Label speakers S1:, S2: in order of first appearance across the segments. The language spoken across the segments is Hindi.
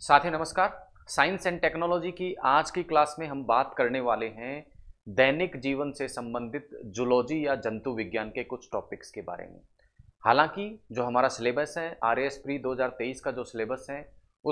S1: साथियों नमस्कार साइंस एंड टेक्नोलॉजी की आज की क्लास में हम बात करने वाले हैं दैनिक जीवन से संबंधित जुलॉजी या जंतु विज्ञान के कुछ टॉपिक्स के बारे में हालांकि जो हमारा सिलेबस है आर एस प्री दो का जो सिलेबस है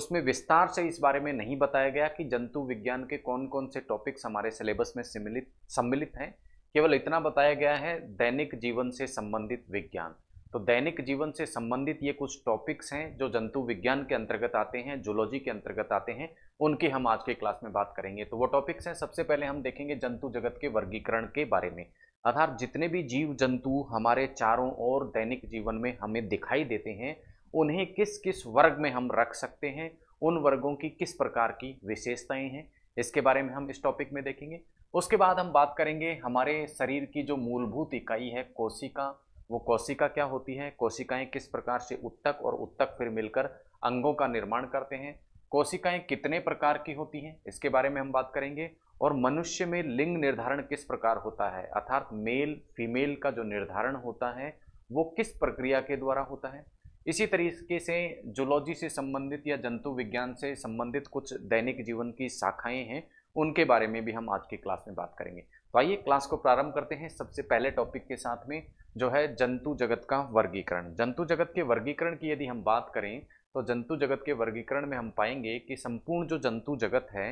S1: उसमें विस्तार से इस बारे में नहीं बताया गया कि जंतु विज्ञान के कौन कौन से टॉपिक्स हमारे सिलेबस में सम्मिलित सम्मिलित हैं केवल इतना बताया गया है दैनिक जीवन से संबंधित विज्ञान तो दैनिक जीवन से संबंधित ये कुछ टॉपिक्स हैं जो जंतु विज्ञान के अंतर्गत आते हैं जूलॉजी के अंतर्गत आते हैं उनकी हम आज के क्लास में बात करेंगे तो वो टॉपिक्स हैं सबसे पहले हम देखेंगे जंतु जगत के वर्गीकरण के बारे में अर्थात जितने भी जीव जंतु हमारे चारों ओर दैनिक जीवन में हमें दिखाई देते हैं उन्हें किस किस वर्ग में हम रख सकते हैं उन वर्गों की किस प्रकार की विशेषताएं हैं इसके बारे में हम इस टॉपिक में देखेंगे उसके बाद हम बात करेंगे हमारे शरीर की जो मूलभूत इकाई है कोशिका वो कोशिका क्या होती है कोशिकाएं किस प्रकार से उत्तक और उत्तक फिर मिलकर अंगों का निर्माण करते हैं कोशिकाएं कितने प्रकार की होती हैं इसके बारे में हम बात करेंगे और मनुष्य में लिंग निर्धारण किस प्रकार होता है अर्थात मेल फीमेल का जो निर्धारण होता है वो किस प्रक्रिया के द्वारा होता है इसी तरीके से जूलॉजी से संबंधित या जंतु विज्ञान से संबंधित कुछ दैनिक जीवन की शाखाएं हैं उनके बारे में भी हम आज की क्लास में बात करेंगे तो आइए क्लास को प्रारंभ करते हैं सबसे पहले टॉपिक के साथ में जो है जंतु जगत का वर्गीकरण जंतु जगत के वर्गीकरण की यदि हम बात करें तो जंतु जगत के वर्गीकरण में हम पाएंगे कि संपूर्ण जो जंतु जगत है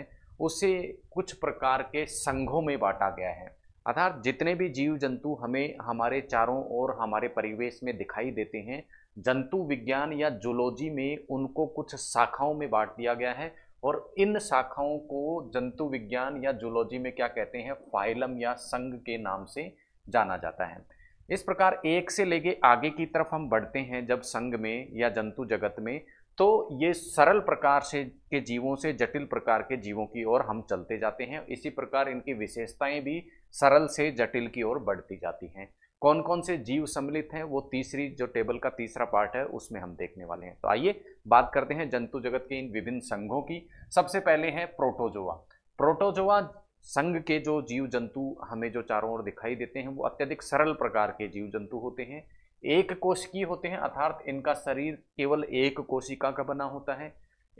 S1: उसे कुछ प्रकार के संघों में बांटा गया है अर्थात जितने भी जीव जंतु हमें हमारे चारों ओर हमारे परिवेश में दिखाई देते हैं जंतु विज्ञान या जूलॉजी में उनको कुछ शाखाओं में बांट दिया गया है और इन शाखाओं को जंतु विज्ञान या जूलॉजी में क्या कहते हैं फाइलम या संघ के नाम से जाना जाता है इस प्रकार एक से लेके आगे की तरफ हम बढ़ते हैं जब संघ में या जंतु जगत में तो ये सरल प्रकार से के जीवों से जटिल प्रकार के जीवों की ओर हम चलते जाते हैं इसी प्रकार इनकी विशेषताएं भी सरल से जटिल की ओर बढ़ती जाती हैं कौन कौन से जीव सम्मिलित हैं वो तीसरी जो टेबल का तीसरा पार्ट है उसमें हम देखने वाले हैं तो आइए बात करते हैं जंतु जगत के इन विभिन्न संघों की सबसे पहले हैं प्रोटोजोआ प्रोटोजोआ संघ के जो जीव जंतु हमें जो चारों ओर दिखाई देते हैं वो अत्यधिक सरल प्रकार के जीव जंतु होते हैं एक कोशिकीय होते हैं अर्थात इनका शरीर केवल एक कोशिका का बना होता है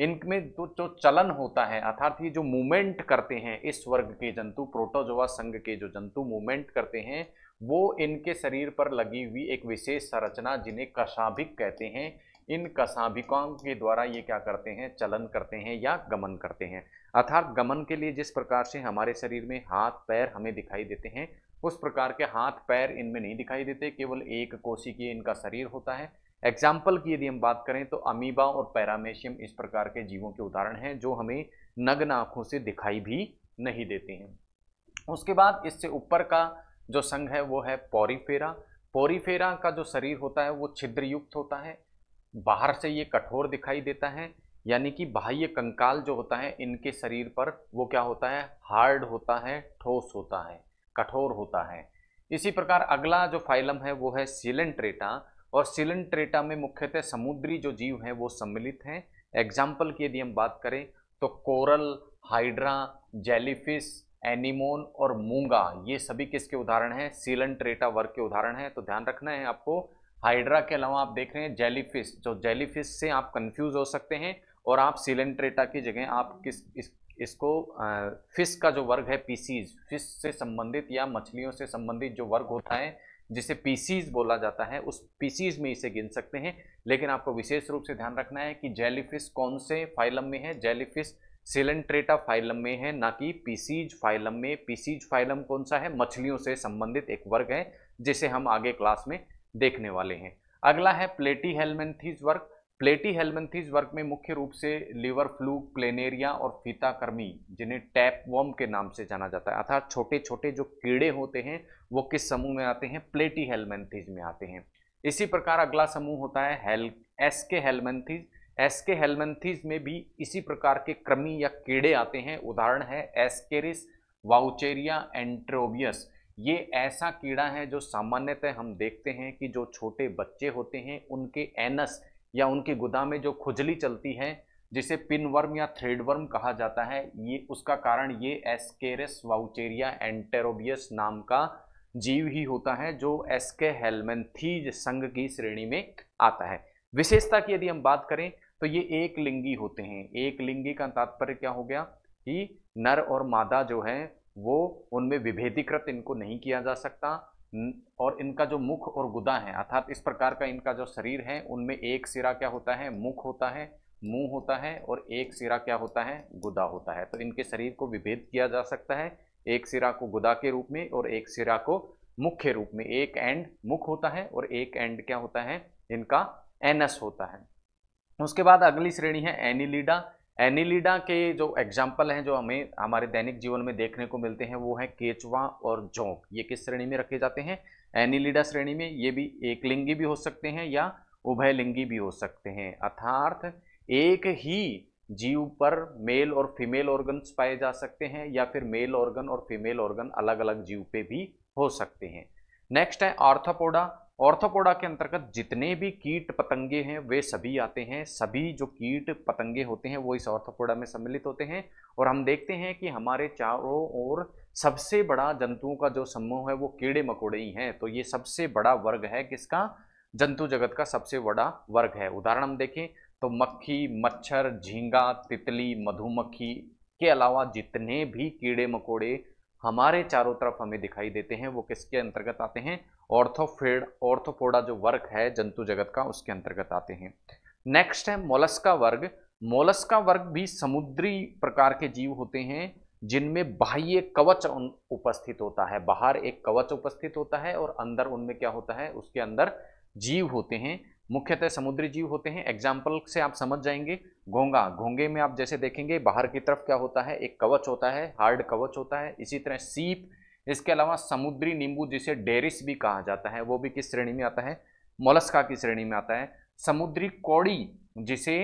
S1: इनमें जो जो चलन होता है अर्थात ये जो मूवमेंट करते हैं इस वर्ग के जंतु प्रोटोजोआ संघ के जो जंतु मूवमेंट करते हैं वो इनके शरीर पर लगी हुई एक विशेष संरचना जिन्हें कसाभिक कहते हैं इन कसाभिकों के द्वारा ये क्या करते हैं चलन करते हैं या गमन करते हैं अर्थात गमन के लिए जिस प्रकार से हमारे शरीर में हाथ पैर हमें दिखाई देते हैं उस प्रकार के हाथ पैर इनमें नहीं दिखाई देते केवल एक के इनका शरीर होता है एग्जाम्पल की यदि हम बात करें तो अमीबा और पैरामेशियम इस प्रकार के जीवों के उदाहरण हैं जो हमें नग्न आँखों से दिखाई भी नहीं देते हैं उसके बाद इससे ऊपर का जो संघ है वो है पोरीफेरा पोरीफेरा का जो शरीर होता है वो छिद्रयुक्त होता है बाहर से ये कठोर दिखाई देता है यानी कि बाह्य कंकाल जो होता है इनके शरीर पर वो क्या होता है हार्ड होता है ठोस होता है कठोर होता है इसी प्रकार अगला जो फाइलम है वो है सिलेंट्रेटा और सिलेंट्रेटा में मुख्यतः समुद्री जो जीव हैं वो सम्मिलित हैं एग्जाम्पल की यदि हम बात करें तो कोरल हाइड्रा जेलीफिश एनिमोन और मूंगा ये सभी किसके उदाहरण हैं सीलन ट्रेटा वर्ग के उदाहरण हैं तो ध्यान रखना है आपको हाइड्रा के अलावा आप देख रहे हैं जेलीफिश जो जेलीफिश से आप कंफ्यूज हो सकते हैं और आप सीलन ट्रेटा की जगह आप किस इस इसको फिश का जो वर्ग है पीसीज फिश से संबंधित या मछलियों से संबंधित जो वर्ग होता है जिसे पीसीज बोला जाता है उस पीसीज में इसे गिन सकते हैं लेकिन आपको विशेष रूप से ध्यान रखना है कि जेलीफिश कौन से फाइलम में है जेलीफिश सिलेंट्रेटा फाइलम में है ना कि पीसीज फाइलम में पीसीज फाइलम कौन सा है मछलियों से संबंधित एक वर्ग है जिसे हम आगे क्लास में देखने वाले हैं अगला है प्लेटी हेलमेंथीज वर्ग प्लेटी हेलमेंथीज वर्ग में मुख्य रूप से लिवर फ्लू प्लेनेरिया और फीताकर्मी जिन्हें टैप वॉम के नाम से जाना जाता है अर्थात छोटे छोटे जो कीड़े होते हैं वो किस समूह में आते हैं प्लेटी हेलमेंथीज में आते हैं इसी प्रकार अगला समूह होता है हेल एस के हेलमेंथीज एस के हेलमेंथीज में भी इसी प्रकार के क्रमी या कीड़े आते हैं उदाहरण है एस्केरिस वाउचेरिया एंट्रोबियस ये ऐसा कीड़ा है जो सामान्यतः हम देखते हैं कि जो छोटे बच्चे होते हैं उनके एनस या उनके गुदा में जो खुजली चलती है जिसे पिनवर्म या थ्रेडवर्म कहा जाता है ये उसका कारण ये एस्केरिस वाउचेरिया एंटेरोबियस नाम का जीव ही होता है जो एस्के हेलमेंथीज संघ की श्रेणी में आता है विशेषता की यदि हम बात करें तो ये एक लिंगी होते हैं एक लिंगी का तात्पर्य क्या हो गया कि नर और मादा जो है वो उनमें विभेदीकृत इनको नहीं किया जा सकता और इनका जो मुख और गुदा है अर्थात इस प्रकार का इनका जो शरीर है उनमें एक सिरा क्या होता है मुख होता है मुंह होता है और एक सिरा क्या होता है गुदा होता है तो इनके शरीर को विभेद किया जा सकता है एक सिरा को गुदा के रूप में और एक सिरा को मुख्य रूप में एक एंड मुख होता है और एक एंड क्या होता है इनका एनस होता है उसके बाद अगली श्रेणी है एनिलीडा एनिलीडा के जो एग्जाम्पल हैं जो हमें हमारे दैनिक जीवन में देखने को मिलते हैं वो है केचवा और जोंक ये किस श्रेणी में रखे जाते हैं एनिलीडा श्रेणी में ये भी एक लिंगी भी हो सकते हैं या लिंगी भी हो सकते हैं अर्थार्थ एक ही जीव पर मेल और फीमेल ऑर्गन्स पाए जा सकते हैं या फिर मेल ऑर्गन और फीमेल ऑर्गन अलग अलग जीव पे भी हो सकते हैं नेक्स्ट है ऑर्थापोडा ऑर्थोपोडा के अंतर्गत जितने भी कीट पतंगे हैं वे सभी आते हैं सभी जो कीट पतंगे होते हैं वो इस ऑर्थोपोडा में सम्मिलित होते हैं और हम देखते हैं कि हमारे चारों ओर सबसे बड़ा जंतुओं का जो समूह है वो कीड़े मकोड़े ही हैं तो ये सबसे बड़ा वर्ग है किसका जंतु जगत का सबसे बड़ा वर्ग है उदाहरण हम देखें तो मक्खी मच्छर झींगा तितली मधुमक्खी के अलावा जितने भी कीड़े मकोड़े हमारे चारों तरफ हमें दिखाई देते हैं वो किसके अंतर्गत आते हैं ऑर्थोफेड ऑर्थोपोडा जो वर्ग है जंतु जगत का उसके अंतर्गत आते हैं नेक्स्ट है मोलस्का वर्ग मोलस्का वर्ग भी समुद्री प्रकार के जीव होते हैं जिनमें बाह्य कवच उपस्थित होता है बाहर एक कवच उपस्थित होता है और अंदर उनमें क्या होता है उसके अंदर जीव होते हैं मुख्यतः समुद्री जीव होते हैं एग्जाम्पल से आप समझ जाएंगे घोंगा घोंगे में आप जैसे देखेंगे बाहर की तरफ क्या होता है एक कवच होता है हार्ड कवच होता है इसी तरह सीप इसके अलावा समुद्री नींबू जिसे डेरिस भी कहा जाता है वो भी किस श्रेणी में आता है मोलस्का की श्रेणी में आता है समुद्री कौड़ी जिसे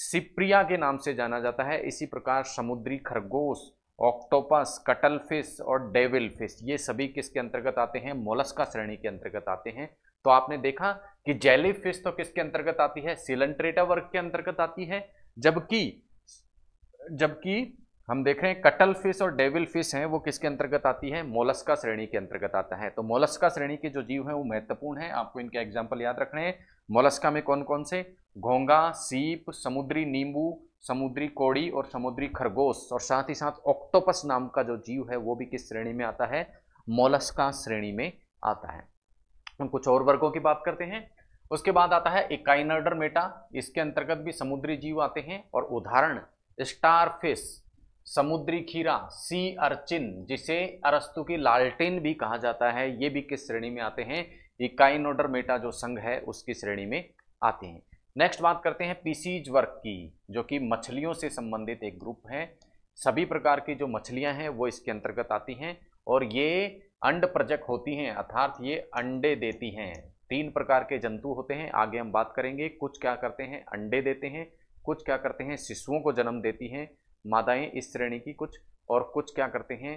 S1: सिप्रिया के नाम से जाना जाता है इसी प्रकार समुद्री खरगोश ऑक्टोपस कटल फिश और डेविल फिश ये सभी किसके अंतर्गत आते हैं मोलस्का श्रेणी के अंतर्गत आते हैं तो आपने देखा कि जेली फिश तो किसके अंतर्गत आती है सिलेंट्रेटा वर्ग के अंतर्गत आती है जबकि जबकि हम देख रहे हैं कटल फिश और डेविल फिश हैं वो किसके अंतर्गत आती है मोलस्का श्रेणी के अंतर्गत आता है तो मोलस्का श्रेणी के जो जीव हैं वो महत्वपूर्ण हैं आपको इनके एग्जाम्पल याद रखने हैं मोलस्का में कौन कौन से घोंगा सीप समुद्री नींबू समुद्री कोड़ी और समुद्री खरगोश और साथ ही साथ ऑक्टोपस नाम का जो जीव है वो भी किस श्रेणी में आता है मोलस्का श्रेणी में आता है हम कुछ और वर्गों की बात करते हैं उसके बाद आता है इकाइनर्डर मेटा इसके अंतर्गत भी समुद्री जीव आते हैं और उदाहरण स्टार फिश समुद्री खीरा सी अर्चिन जिसे अरस्तु की लालटेन भी कहा जाता है ये भी किस श्रेणी में आते हैं इकाइनोडर मेटा जो संघ है उसकी श्रेणी में आते हैं नेक्स्ट बात करते हैं पीसीज वर्ग की जो कि मछलियों से संबंधित एक ग्रुप है सभी प्रकार की जो मछलियां हैं वो इसके अंतर्गत आती हैं और ये अंड प्रजक होती हैं अर्थात ये अंडे देती हैं तीन प्रकार के जंतु होते हैं आगे हम बात करेंगे कुछ क्या करते हैं अंडे देते हैं कुछ क्या करते हैं शिशुओं को जन्म देती हैं मादाएं इस श्रेणी की कुछ और कुछ क्या करते हैं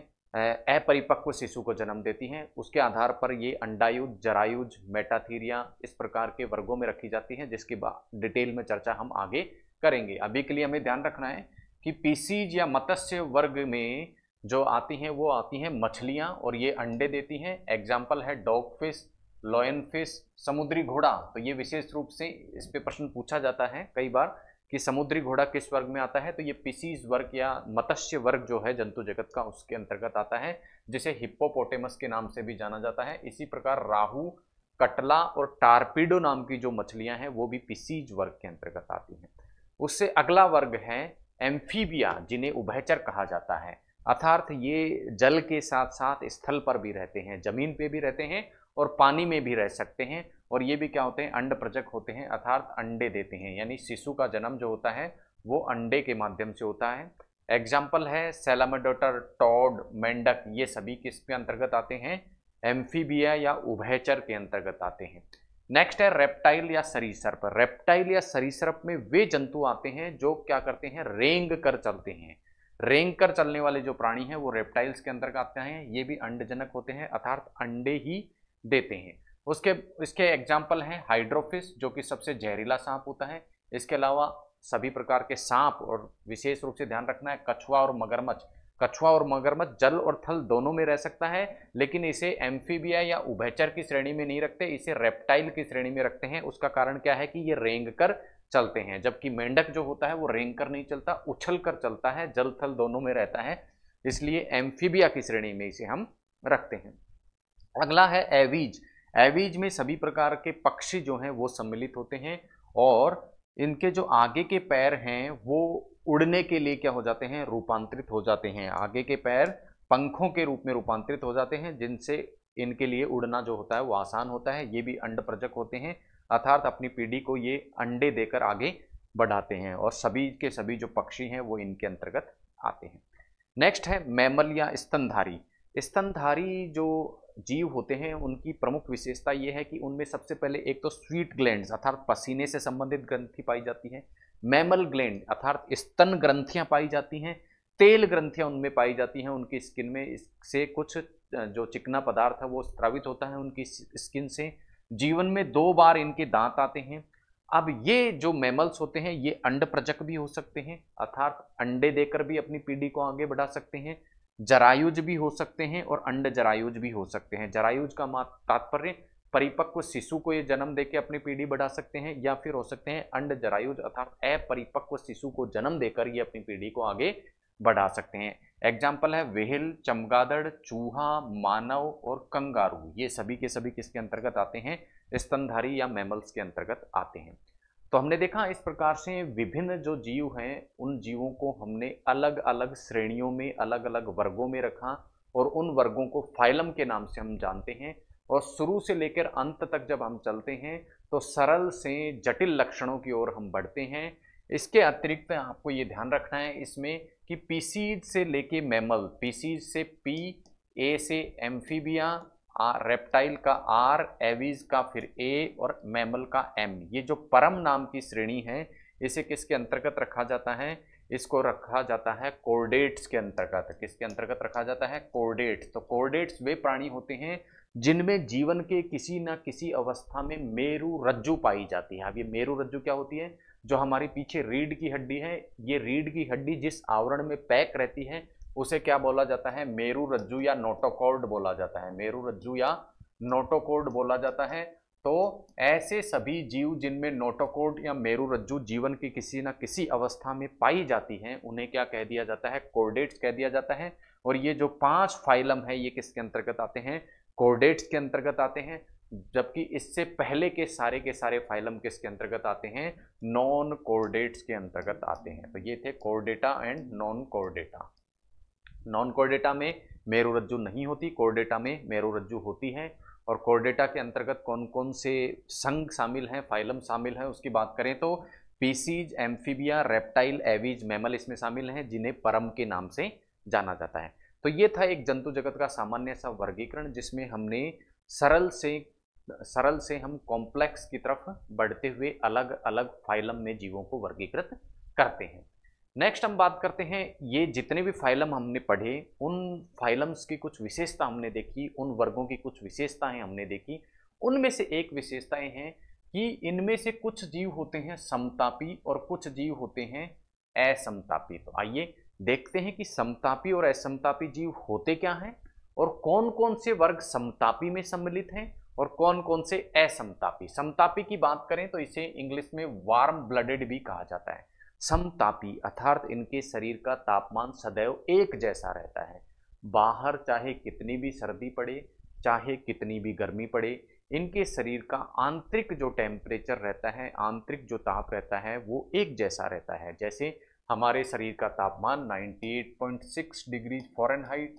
S1: अपरिपक्व शिशु को जन्म देती हैं उसके आधार पर ये अंडायुज जरायुज मेटाथीरिया इस प्रकार के वर्गों में रखी जाती हैं जिसकी डिटेल में चर्चा हम आगे करेंगे अभी के लिए हमें ध्यान रखना है कि पीसीज या मत्स्य वर्ग में जो आती हैं वो आती हैं मछलियाँ और ये अंडे देती हैं एग्जाम्पल है डॉग फिश लॉयन फिश समुद्री घोड़ा तो ये विशेष रूप से इस पे प्रश्न पूछा जाता है कई बार कि समुद्री घोड़ा किस वर्ग में आता है तो ये पिसीज वर्ग या मत्स्य वर्ग जो है जंतु जगत का उसके अंतर्गत आता है जिसे हिप्पोपोटेमस के नाम से भी जाना जाता है इसी प्रकार राहु कटला और टारपीडो नाम की जो मछलियां हैं वो भी पिसीज वर्ग के अंतर्गत आती हैं उससे अगला वर्ग है एम्फीबिया जिन्हें उभयचर कहा जाता है अर्थार्थ ये जल के साथ साथ स्थल पर भी रहते हैं जमीन पे भी रहते हैं और पानी में भी रह सकते हैं और ये भी क्या होते हैं अंड प्रजक होते हैं अर्थार्थ अंडे देते हैं यानी शिशु का जन्म जो होता है वो अंडे के माध्यम से होता है एग्जाम्पल है सेलामडोटर टॉड मेंढक ये सभी किसके अंतर्गत आते हैं एम्फीबिया या उभयचर के अंतर्गत आते हैं नेक्स्ट है रेप्टाइल या सरीसर्प रेप्टाइल या सरीसर्प में वे जंतु आते हैं जो क्या करते हैं रेंग कर चलते हैं रेंग कर चलने वाले जो प्राणी हैं वो रेप्टाइल्स के अंतर्गत आते हैं ये भी अंडजनक होते हैं अर्थात अंडे ही देते हैं उसके इसके एग्जाम्पल हैं हाइड्रोफिस जो कि सबसे जहरीला सांप होता है इसके अलावा सभी प्रकार के सांप और विशेष रूप से ध्यान रखना है कछुआ और मगरमच्छ कछुआ और मगरमच्छ जल और थल दोनों में रह सकता है लेकिन इसे एम्फीबिया या उभयचर की श्रेणी में नहीं रखते इसे रेप्टाइल की श्रेणी में रखते हैं उसका कारण क्या है कि ये रेंग कर चलते हैं जबकि मेंढक जो होता है वो रेंग कर नहीं चलता उछल कर चलता है जल थल दोनों में रहता है इसलिए एम्फीबिया की श्रेणी में इसे हम रखते हैं अगला है एवीज एवीज में सभी प्रकार के पक्षी जो हैं वो सम्मिलित होते हैं और इनके जो आगे के पैर हैं वो उड़ने के लिए क्या हो जाते हैं रूपांतरित हो जाते हैं आगे के पैर पंखों के रूप में रूपांतरित हो जाते हैं जिनसे इनके लिए उड़ना जो होता है वो आसान होता है ये भी अंड प्रजक होते हैं अर्थात अपनी पीढ़ी को ये अंडे देकर आगे बढ़ाते हैं और सभी के सभी जो पक्षी हैं वो इनके अंतर्गत आते हैं नेक्स्ट है मैमल या स्तनधारी स्तनधारी जो जीव होते हैं उनकी प्रमुख विशेषता ये है कि उनमें सबसे पहले एक तो स्वीट ग्लैंड अर्थात पसीने से संबंधित ग्रंथि पाई जाती है मैमल ग्लैंड अर्थात स्तन ग्रंथियाँ पाई जाती हैं तेल ग्रंथियाँ उनमें पाई जाती हैं उनकी स्किन में इससे कुछ जो चिकना पदार्थ है वो स्त्रावित होता है उनकी स्किन से जीवन में दो बार इनके दांत आते हैं अब ये जो मैमल्स होते हैं ये अंड प्रजक भी हो सकते हैं अर्थात अंडे देकर भी अपनी पीढ़ी को आगे बढ़ा सकते हैं जरायुज भी हो सकते हैं और अंड जरायुज भी हो सकते हैं जरायुज का तात्पर्य परिपक्व शिशु को ये जन्म देकर अपनी पीढ़ी बढ़ा सकते हैं या फिर हो सकते हैं अंड जरायुज अर्थात अपरिपक्व शिशु को जन्म देकर ये अपनी पीढ़ी को आगे बढ़ा सकते हैं एग्जाम्पल है वेहल चमगादड़ चूहा मानव और कंगारू ये सभी के सभी किसके अंतर्गत आते हैं स्तनधारी या मैमल्स के अंतर्गत आते हैं तो हमने देखा इस प्रकार से विभिन्न जो जीव हैं उन जीवों को हमने अलग अलग श्रेणियों में अलग अलग वर्गों में रखा और उन वर्गों को फाइलम के नाम से हम जानते हैं और शुरू से लेकर अंत तक जब हम चलते हैं तो सरल से जटिल लक्षणों की ओर हम बढ़ते हैं इसके अतिरिक्त आपको ये ध्यान रखना है इसमें कि पीसी से लेके मैमल पीसी से पी ए से एम्फीबिया आ रेप्टाइल का आर एविज का फिर ए और मैमल का एम ये जो परम नाम की श्रेणी है इसे किसके अंतर्गत रखा जाता है इसको रखा जाता है कोर्डेट्स के अंतर्गत किसके अंतर्गत रखा जाता है कोर्डेट्स तो कोर्डेट्स वे प्राणी होते हैं जिनमें जीवन के किसी ना किसी अवस्था में मेरु रज्जु पाई जाती है अब ये मेरु रज्जु क्या होती है जो हमारी पीछे रीढ़ की हड्डी है ये रीढ़ की हड्डी जिस आवरण में पैक रहती है उसे क्या बोला जाता है मेरू रज्जू या नोटोकॉर्ड बोला जाता है मेरू रज्जू या नोटोकॉर्ड बोला जाता है तो ऐसे सभी जीव जिनमें नोटोकोर्ड या मेरू रज्जू जीवन की किसी न किसी अवस्था में पाई जाती हैं उन्हें क्या कह दिया जाता है कोर्डेट्स कह दिया जाता है और ये जो पांच फाइलम है ये किसके अंतर्गत आते हैं कोर्डेट्स के अंतर्गत आते हैं जबकि इससे पहले के सारे के सारे फाइलम किसके अंतर्गत आते हैं नॉन कोर्डेट्स के अंतर्गत आते हैं तो ये थे Chordata and non Chordata non Chordata में मेरुरज्जु नहीं होती कोर्डेटा में मेरुरज्जु होती है और कोर्डेटा के अंतर्गत कौन कौन से संघ शामिल हैं फाइलम शामिल हैं उसकी बात करें तो Pisces Amphibia reptile Aves mammal इसमें शामिल हैं जिन्हें परम के नाम से जाना जाता है तो ये था एक जंतु जगत का सामान्य सा वर्गीकरण जिसमें हमने सरल से सरल से हम कॉम्प्लेक्स की तरफ बढ़ते हुए अलग अलग फाइलम में जीवों को वर्गीकृत करते हैं नेक्स्ट हम बात करते हैं ये जितने भी फाइलम हमने पढ़े उन फाइलम्स की कुछ विशेषता हमने देखी उन वर्गों की कुछ विशेषताएं हमने देखी उनमें से एक विशेषताएं हैं कि इनमें से कुछ जीव होते हैं समतापी और कुछ जीव होते हैं असमतापी तो आइए देखते हैं कि समतापी और असमतापी जीव होते क्या हैं और कौन कौन से वर्ग समतापी में सम्मिलित हैं और कौन कौन से असमतापी समतापी की बात करें तो इसे इंग्लिश में वार्म ब्लडेड भी कहा जाता है समतापी अर्थात इनके शरीर का तापमान सदैव एक जैसा रहता है बाहर चाहे कितनी भी सर्दी पड़े चाहे कितनी भी गर्मी पड़े इनके शरीर का आंतरिक जो टेम्परेचर रहता है आंतरिक जो ताप रहता है वो एक जैसा रहता है जैसे हमारे शरीर का तापमान 98.6 डिग्री फॉरेनहाइट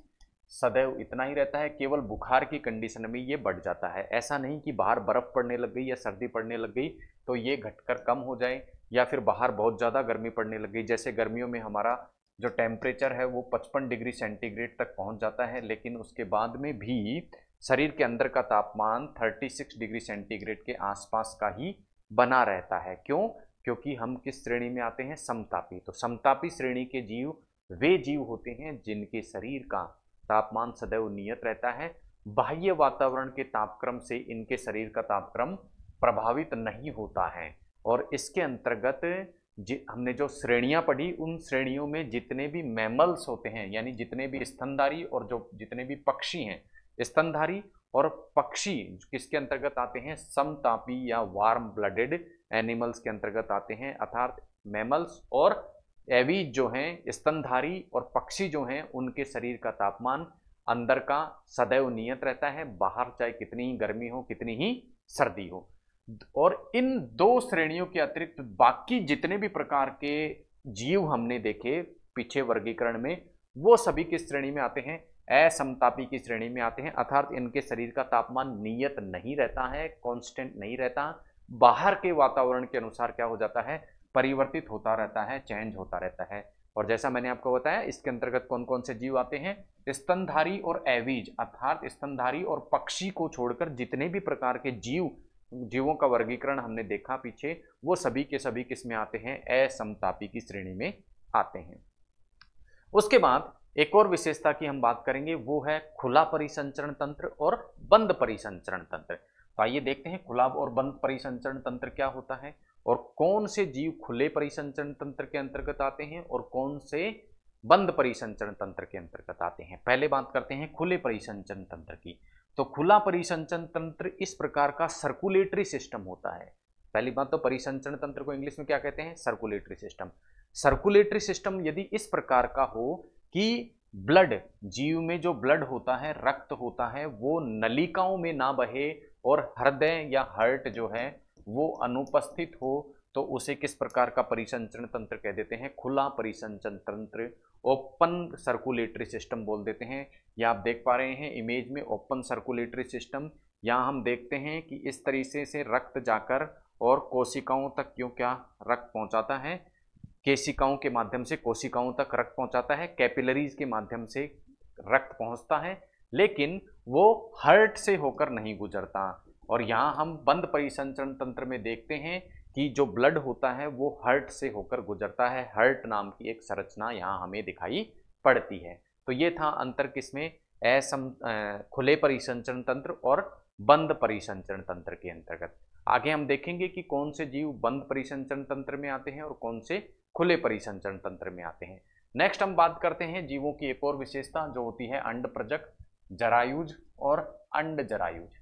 S1: सदैव इतना ही रहता है केवल बुखार की कंडीशन में ये बढ़ जाता है ऐसा नहीं कि बाहर बर्फ़ पड़ने लग गई या सर्दी पड़ने लग गई तो ये घटकर कम हो जाए या फिर बाहर बहुत ज़्यादा गर्मी पड़ने लग गई जैसे गर्मियों में हमारा जो टेम्परेचर है वो 55 डिग्री सेंटीग्रेड तक पहुंच जाता है लेकिन उसके बाद में भी शरीर के अंदर का तापमान 36 डिग्री सेंटीग्रेड के आसपास का ही बना रहता है क्यों क्योंकि हम किस श्रेणी में आते हैं समतापी तो समतापी श्रेणी के जीव वे जीव होते हैं जिनके शरीर का तापमान सदैव नियत रहता है बाह्य वातावरण के तापक्रम से इनके शरीर का तापक्रम प्रभावित नहीं होता है और इसके अंतर्गत हमने जो श्रेणियां पढ़ी उन श्रेणियों में जितने भी मैमल्स होते हैं यानी जितने भी स्तनधारी और जो जितने भी पक्षी हैं स्तनधारी और पक्षी किसके अंतर्गत आते हैं समतापी या वार्म ब्लडेड एनिमल्स के अंतर्गत आते हैं अर्थात मैमल्स और एवीज जो हैं स्तनधारी और पक्षी जो हैं उनके शरीर का तापमान अंदर का सदैव नियत रहता है बाहर चाहे कितनी ही गर्मी हो कितनी ही सर्दी हो और इन दो श्रेणियों के अतिरिक्त बाकी जितने भी प्रकार के जीव हमने देखे पीछे वर्गीकरण में वो सभी किस श्रेणी में आते हैं असमतापी की श्रेणी में आते हैं अर्थात इनके शरीर का तापमान नियत नहीं रहता है कांस्टेंट नहीं रहता बाहर के वातावरण के अनुसार क्या हो जाता है परिवर्तित होता रहता है चेंज होता रहता है और जैसा मैंने आपको बताया इसके अंतर्गत कौन कौन से जीव आते हैं स्तनधारी और एवीज अर्थात स्तनधारी और पक्षी को छोड़कर जितने भी प्रकार के जीव जीवों का वर्गीकरण हमने देखा पीछे वो सभी के सभी किस में आते हैं असमतापी की श्रेणी में आते हैं उसके बाद एक और विशेषता की हम बात करेंगे वो है खुला परिसंचरण तंत्र और बंद परिसंचरण तंत्र तो आइए देखते हैं खुला और बंद परिसंचरण तंत्र क्या होता है और कौन से जीव खुले परिसंचरण तंत्र के अंतर्गत आते हैं और कौन से बंद परिसंचरण तंत्र के अंतर्गत आते हैं पहले बात करते हैं खुले परिसंचरण तंत्र की तो खुला परिसंचरण तंत्र इस प्रकार का सर्कुलेटरी सिस्टम होता है पहली बात तो परिसंचरण तंत्र को इंग्लिश में क्या कहते हैं सर्कुलेटरी सिस्टम सर्कुलेटरी सिस्टम यदि इस प्रकार का हो कि ब्लड जीव में जो ब्लड होता है रक्त होता है वो नलिकाओं में ना बहे और हृदय या हर्ट जो है वो अनुपस्थित हो तो उसे किस प्रकार का परिसंचरण तंत्र कह देते हैं खुला परिसंचरण तंत्र ओपन सर्कुलेटरी सिस्टम बोल देते हैं या आप देख पा रहे हैं इमेज में ओपन सर्कुलेटरी सिस्टम या हम देखते हैं कि इस तरीके से रक्त जाकर और कोशिकाओं तक क्यों क्या रक्त पहुंचाता है केशिकाओं के माध्यम से कोशिकाओं तक रक्त पहुंचाता है कैपिलरीज के माध्यम से रक्त पहुंचता है लेकिन वो हर्ट से होकर नहीं गुजरता और यहाँ हम बंद परिसंचरण तंत्र में देखते हैं कि जो ब्लड होता है वो हर्ट से होकर गुजरता है हर्ट नाम की एक संरचना यहाँ हमें दिखाई पड़ती है तो ये था अंतर किसमें असम खुले परिसंचरण तंत्र और बंद परिसंचरण तंत्र के अंतर्गत आगे हम देखेंगे कि कौन से जीव बंद परिसंचरण तंत्र में आते हैं और कौन से खुले परिसंचरण तंत्र में आते हैं नेक्स्ट हम बात करते हैं जीवों की एक और विशेषता जो होती है अंड प्रजक जरायुज और अंड जरायुज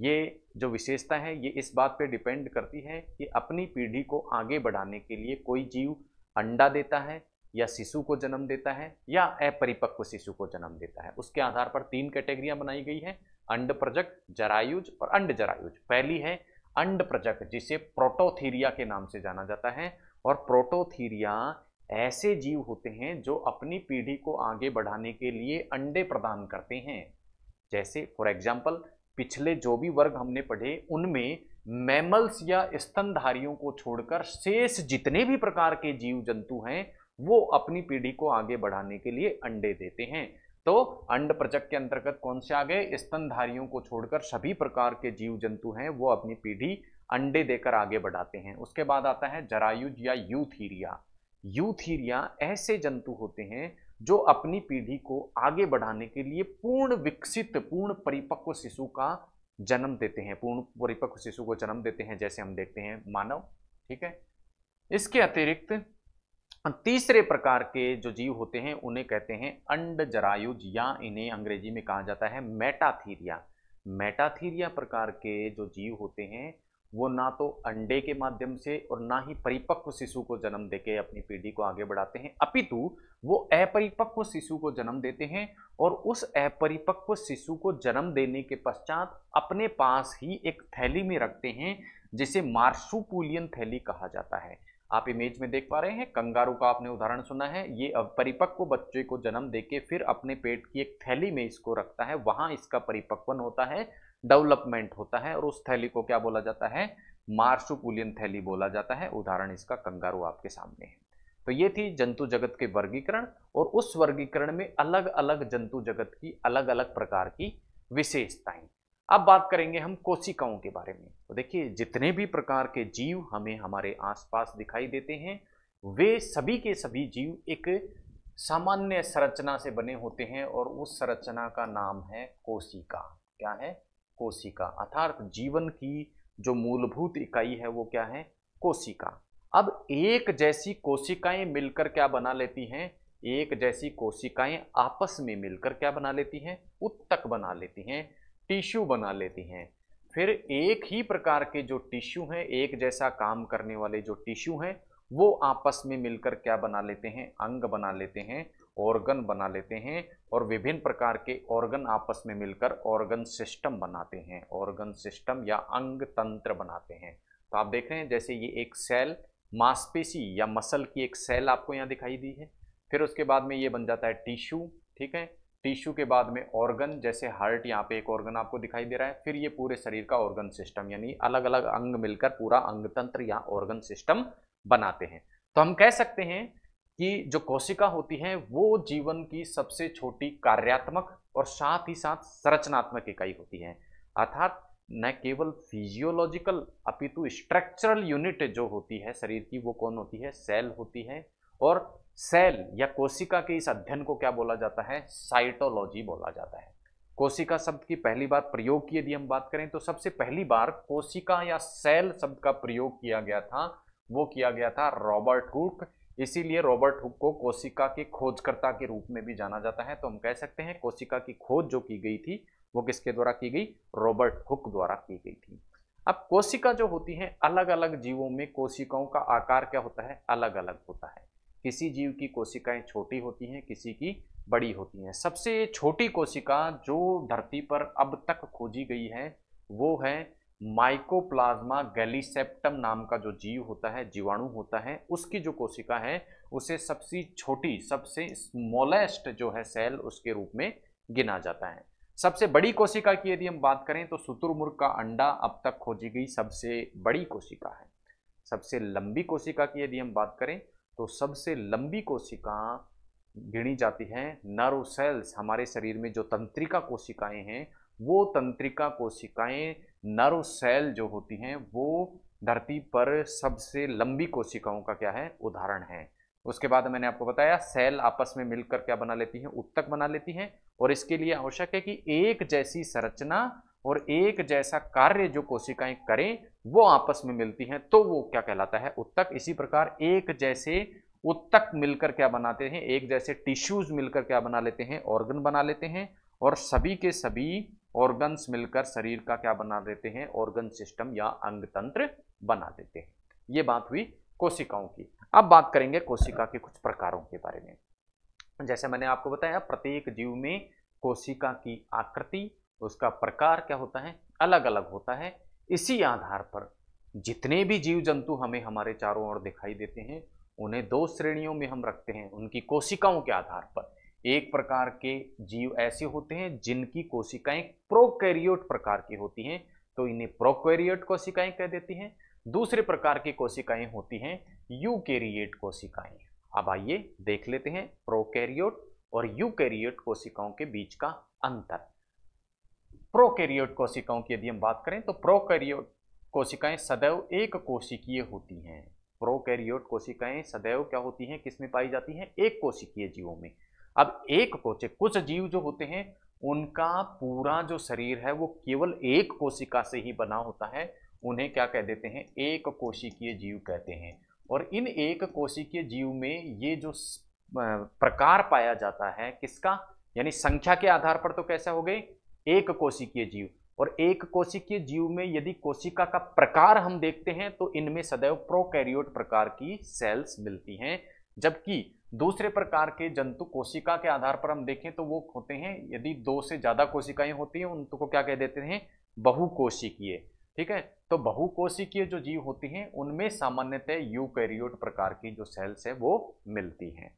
S1: ये जो विशेषता है ये इस बात पे डिपेंड करती है कि अपनी पीढ़ी को आगे बढ़ाने के लिए कोई जीव अंडा देता है या शिशु को जन्म देता है या अपरिपक्व शिशु को जन्म देता है उसके आधार पर तीन कैटेगरियां बनाई गई हैं अंड प्रजक जरायुज और अंड जरायुज पहली है अंड प्रजक जिसे प्रोटोथीरिया के नाम से जाना जाता है और प्रोटोथीरिया ऐसे जीव होते हैं जो अपनी पीढ़ी को आगे बढ़ाने के लिए अंडे प्रदान करते हैं जैसे फॉर एग्जाम्पल पिछले जो भी वर्ग हमने पढ़े उनमें मैमल्स या स्तनधारियों को छोड़कर शेष जितने भी प्रकार के जीव जंतु हैं वो अपनी पीढ़ी को आगे बढ़ाने के लिए अंडे देते हैं तो अंड प्रचक के अंतर्गत कौन से आ गए स्तनधारियों को छोड़कर सभी प्रकार के जीव जंतु हैं वो अपनी पीढ़ी अंडे देकर आगे बढ़ाते हैं उसके बाद आता है जरायुज या यूथीरिया यूथीरिया ऐसे जंतु होते हैं जो अपनी पीढ़ी को आगे बढ़ाने के लिए पूर्ण विकसित पूर्ण परिपक्व शिशु का जन्म देते हैं पूर्ण परिपक्व शिशु को जन्म देते हैं जैसे हम देखते हैं मानव ठीक है इसके अतिरिक्त तीसरे प्रकार के जो जीव होते हैं उन्हें कहते हैं अंड जरायुज या इन्हें अंग्रेजी में कहा जाता है मेटाथीरिया मेटाथीरिया प्रकार के जो जीव होते हैं वो ना तो अंडे के माध्यम से और ना ही परिपक्व शिशु को जन्म देके अपनी पीढ़ी को आगे बढ़ाते हैं अपितु वो अपरिपक्व शिशु को जन्म देते हैं और उस अपरिपक्व शिशु को जन्म देने के पश्चात अपने पास ही एक थैली में रखते हैं जिसे मार्सुपुलियन थैली कहा जाता है आप इमेज में देख पा रहे हैं कंगारू का आपने उदाहरण सुना है ये परिपक्व बच्चे को जन्म देके फिर अपने पेट की एक थैली में इसको रखता है वहां इसका परिपक्वन होता है डेवलपमेंट होता है और उस थैली को क्या बोला जाता है मार्सुपुलियन थैली बोला जाता है उदाहरण इसका कंगारू आपके सामने है तो ये थी जंतु जगत के वर्गीकरण और उस वर्गीकरण में अलग अलग जंतु जगत की अलग अलग प्रकार की विशेषताएं अब बात करेंगे हम कोशिकाओं के बारे में तो देखिए जितने भी प्रकार के जीव हमें हमारे आसपास दिखाई देते हैं वे सभी के सभी जीव एक सामान्य संरचना से बने होते हैं और उस संरचना का नाम है कोशिका क्या है कोशिका अर्थात जीवन की जो मूलभूत इकाई है वो क्या है कोशिका अब एक जैसी कोशिकाएं मिलकर क्या बना लेती हैं एक जैसी कोशिकाएं आपस में मिलकर क्या बना लेती हैं उत्तक बना लेती हैं टिश्यू बना लेती हैं फिर एक ही प्रकार के जो टिश्यू हैं एक जैसा काम करने वाले जो टिश्यू हैं वो आपस में मिलकर क्या बना लेते हैं अंग बना लेते हैं ऑर्गन बना लेते हैं और विभिन्न प्रकार के ऑर्गन आपस में मिलकर ऑर्गन सिस्टम बनाते हैं ऑर्गन सिस्टम या अंग तंत्र बनाते हैं तो आप देख रहे हैं जैसे ये एक सेल मांसपेशी या मसल की एक सेल आपको यहाँ दिखाई दी है फिर उसके बाद में ये बन जाता है टिश्यू ठीक है टिश्यू के बाद में ऑर्गन जैसे हार्ट यहाँ पे एक ऑर्गन आपको दिखाई दे रहा है फिर ये पूरे शरीर का ऑर्गन सिस्टम यानी अलग अलग अंग मिलकर पूरा अंग तंत्र या ऑर्गन सिस्टम बनाते हैं तो हम कह सकते हैं कि जो कोशिका होती है वो जीवन की सबसे छोटी कार्यात्मक और साथ ही साथ संरचनात्मक इकाई होती है अर्थात न केवल फिजियोलॉजिकल अपितु स्ट्रक्चरल यूनिट जो होती है शरीर की वो कौन होती है सेल होती है और सेल या कोशिका के इस अध्ययन को क्या बोला जाता है साइटोलॉजी बोला जाता है कोशिका शब्द की पहली बार प्रयोग की यदि हम बात करें तो सबसे पहली बार कोशिका या सेल शब्द का प्रयोग किया गया था वो किया गया था रॉबर्ट हुक इसीलिए रॉबर्ट हुक को कोशिका के खोजकर्ता के रूप में भी जाना जाता है तो हम कह सकते हैं कोशिका की खोज जो की गई थी वो किसके द्वारा की गई रॉबर्ट हुक द्वारा की गई थी अब कोशिका जो होती है अलग अलग जीवों में कोशिकाओं का आकार क्या होता है अलग अलग होता है किसी जीव की कोशिकाएं छोटी होती हैं किसी की बड़ी होती हैं सबसे छोटी कोशिका जो धरती पर अब तक खोजी गई है वो है माइकोप्लाज्मा गैलीसेप्टम नाम का जो जीव होता है जीवाणु होता है उसकी जो कोशिका है उसे सबसे छोटी सबसे स्मॉलेस्ट जो है सेल उसके रूप में गिना जाता है सबसे बड़ी कोशिका की यदि हम बात करें तो शुतुरमुर्ग का अंडा अब तक खोजी गई सबसे बड़ी कोशिका है सबसे लंबी कोशिका की यदि हम बात करें तो सबसे लंबी कोशिका गिनी जाती है नर्व सेल्स हमारे शरीर में जो तंत्रिका कोशिकाएं हैं वो तंत्रिका कोशिकाएं नर्व सेल जो होती हैं वो धरती पर सबसे लंबी कोशिकाओं का क्या है उदाहरण है उसके बाद मैंने आपको बताया सेल आपस में मिलकर क्या बना लेती हैं उत्तक बना लेती हैं और इसके लिए आवश्यक है कि एक जैसी संरचना और एक जैसा कार्य जो कोशिकाएं करें वो आपस में मिलती हैं तो वो क्या कहलाता है उत्तक इसी प्रकार एक जैसे उत्तक मिलकर क्या बनाते हैं एक जैसे टिश्यूज मिलकर क्या बना लेते हैं ऑर्गन बना लेते हैं और सभी के सभी ऑर्गन्स मिलकर शरीर का क्या बना देते हैं ऑर्गन सिस्टम या अंग तंत्र बना देते हैं ये बात हुई कोशिकाओं की अब बात करेंगे कोशिका के कुछ प्रकारों के बारे में जैसे मैंने आपको बताया प्रत्येक जीव में कोशिका की आकृति उसका प्रकार क्या होता है अलग अलग होता है इसी आधार पर जितने भी जीव जंतु हमें हमारे चारों ओर दिखाई देते हैं उन्हें दो श्रेणियों में हम रखते हैं उनकी कोशिकाओं के आधार पर एक प्रकार के जीव ऐसे होते हैं जिनकी कोशिकाएं प्रोकैरियोट प्रकार की होती हैं तो इन्हें प्रोकैरियोट कोशिकाएं कह देती हैं दूसरे प्रकार की कोशिकाएं होती हैं यूकैरियोट कोशिकाएं अब आइए देख लेते हैं प्रोकैरियोट और यूकैरियोट कोशिकाओं के बीच का अंतर प्रोकैरियोट कोशिकाओं की यदि हम बात करें तो प्रोकैरियोट कोशिकाएं सदैव एक कोशिकीय होती हैं प्रोकैरियोट कोशिकाएं सदैव क्या होती हैं किसमें पाई जाती हैं एक कोशिकीय जीवों में अब एक कोचे कुछ जीव जो होते हैं उनका पूरा जो शरीर है वो केवल एक कोशिका से ही बना होता है उन्हें क्या कह देते हैं एक कोशिकीय जीव कहते हैं और इन एक कोशिकीय जीव में ये जो प्रकार पाया जाता है किसका यानी संख्या के आधार पर तो कैसे हो गए एक कोशिकीय जीव और एक कोशिकीय जीव में यदि कोशिका का प्रकार हम देखते हैं तो इनमें सदैव प्रोकैरियोट प्रकार की सेल्स मिलती हैं जबकि दूसरे प्रकार के जंतु कोशिका के आधार पर हम देखें तो वो होते हैं यदि दो से ज़्यादा कोशिकाएं होती हैं उनको क्या कह देते हैं बहुकोशिकीय ठीक है तो बहुकोशिकीय जो जीव होती हैं उनमें सामान्यतः यूकैरियोट प्रकार की जो सेल्स हैं वो मिलती हैं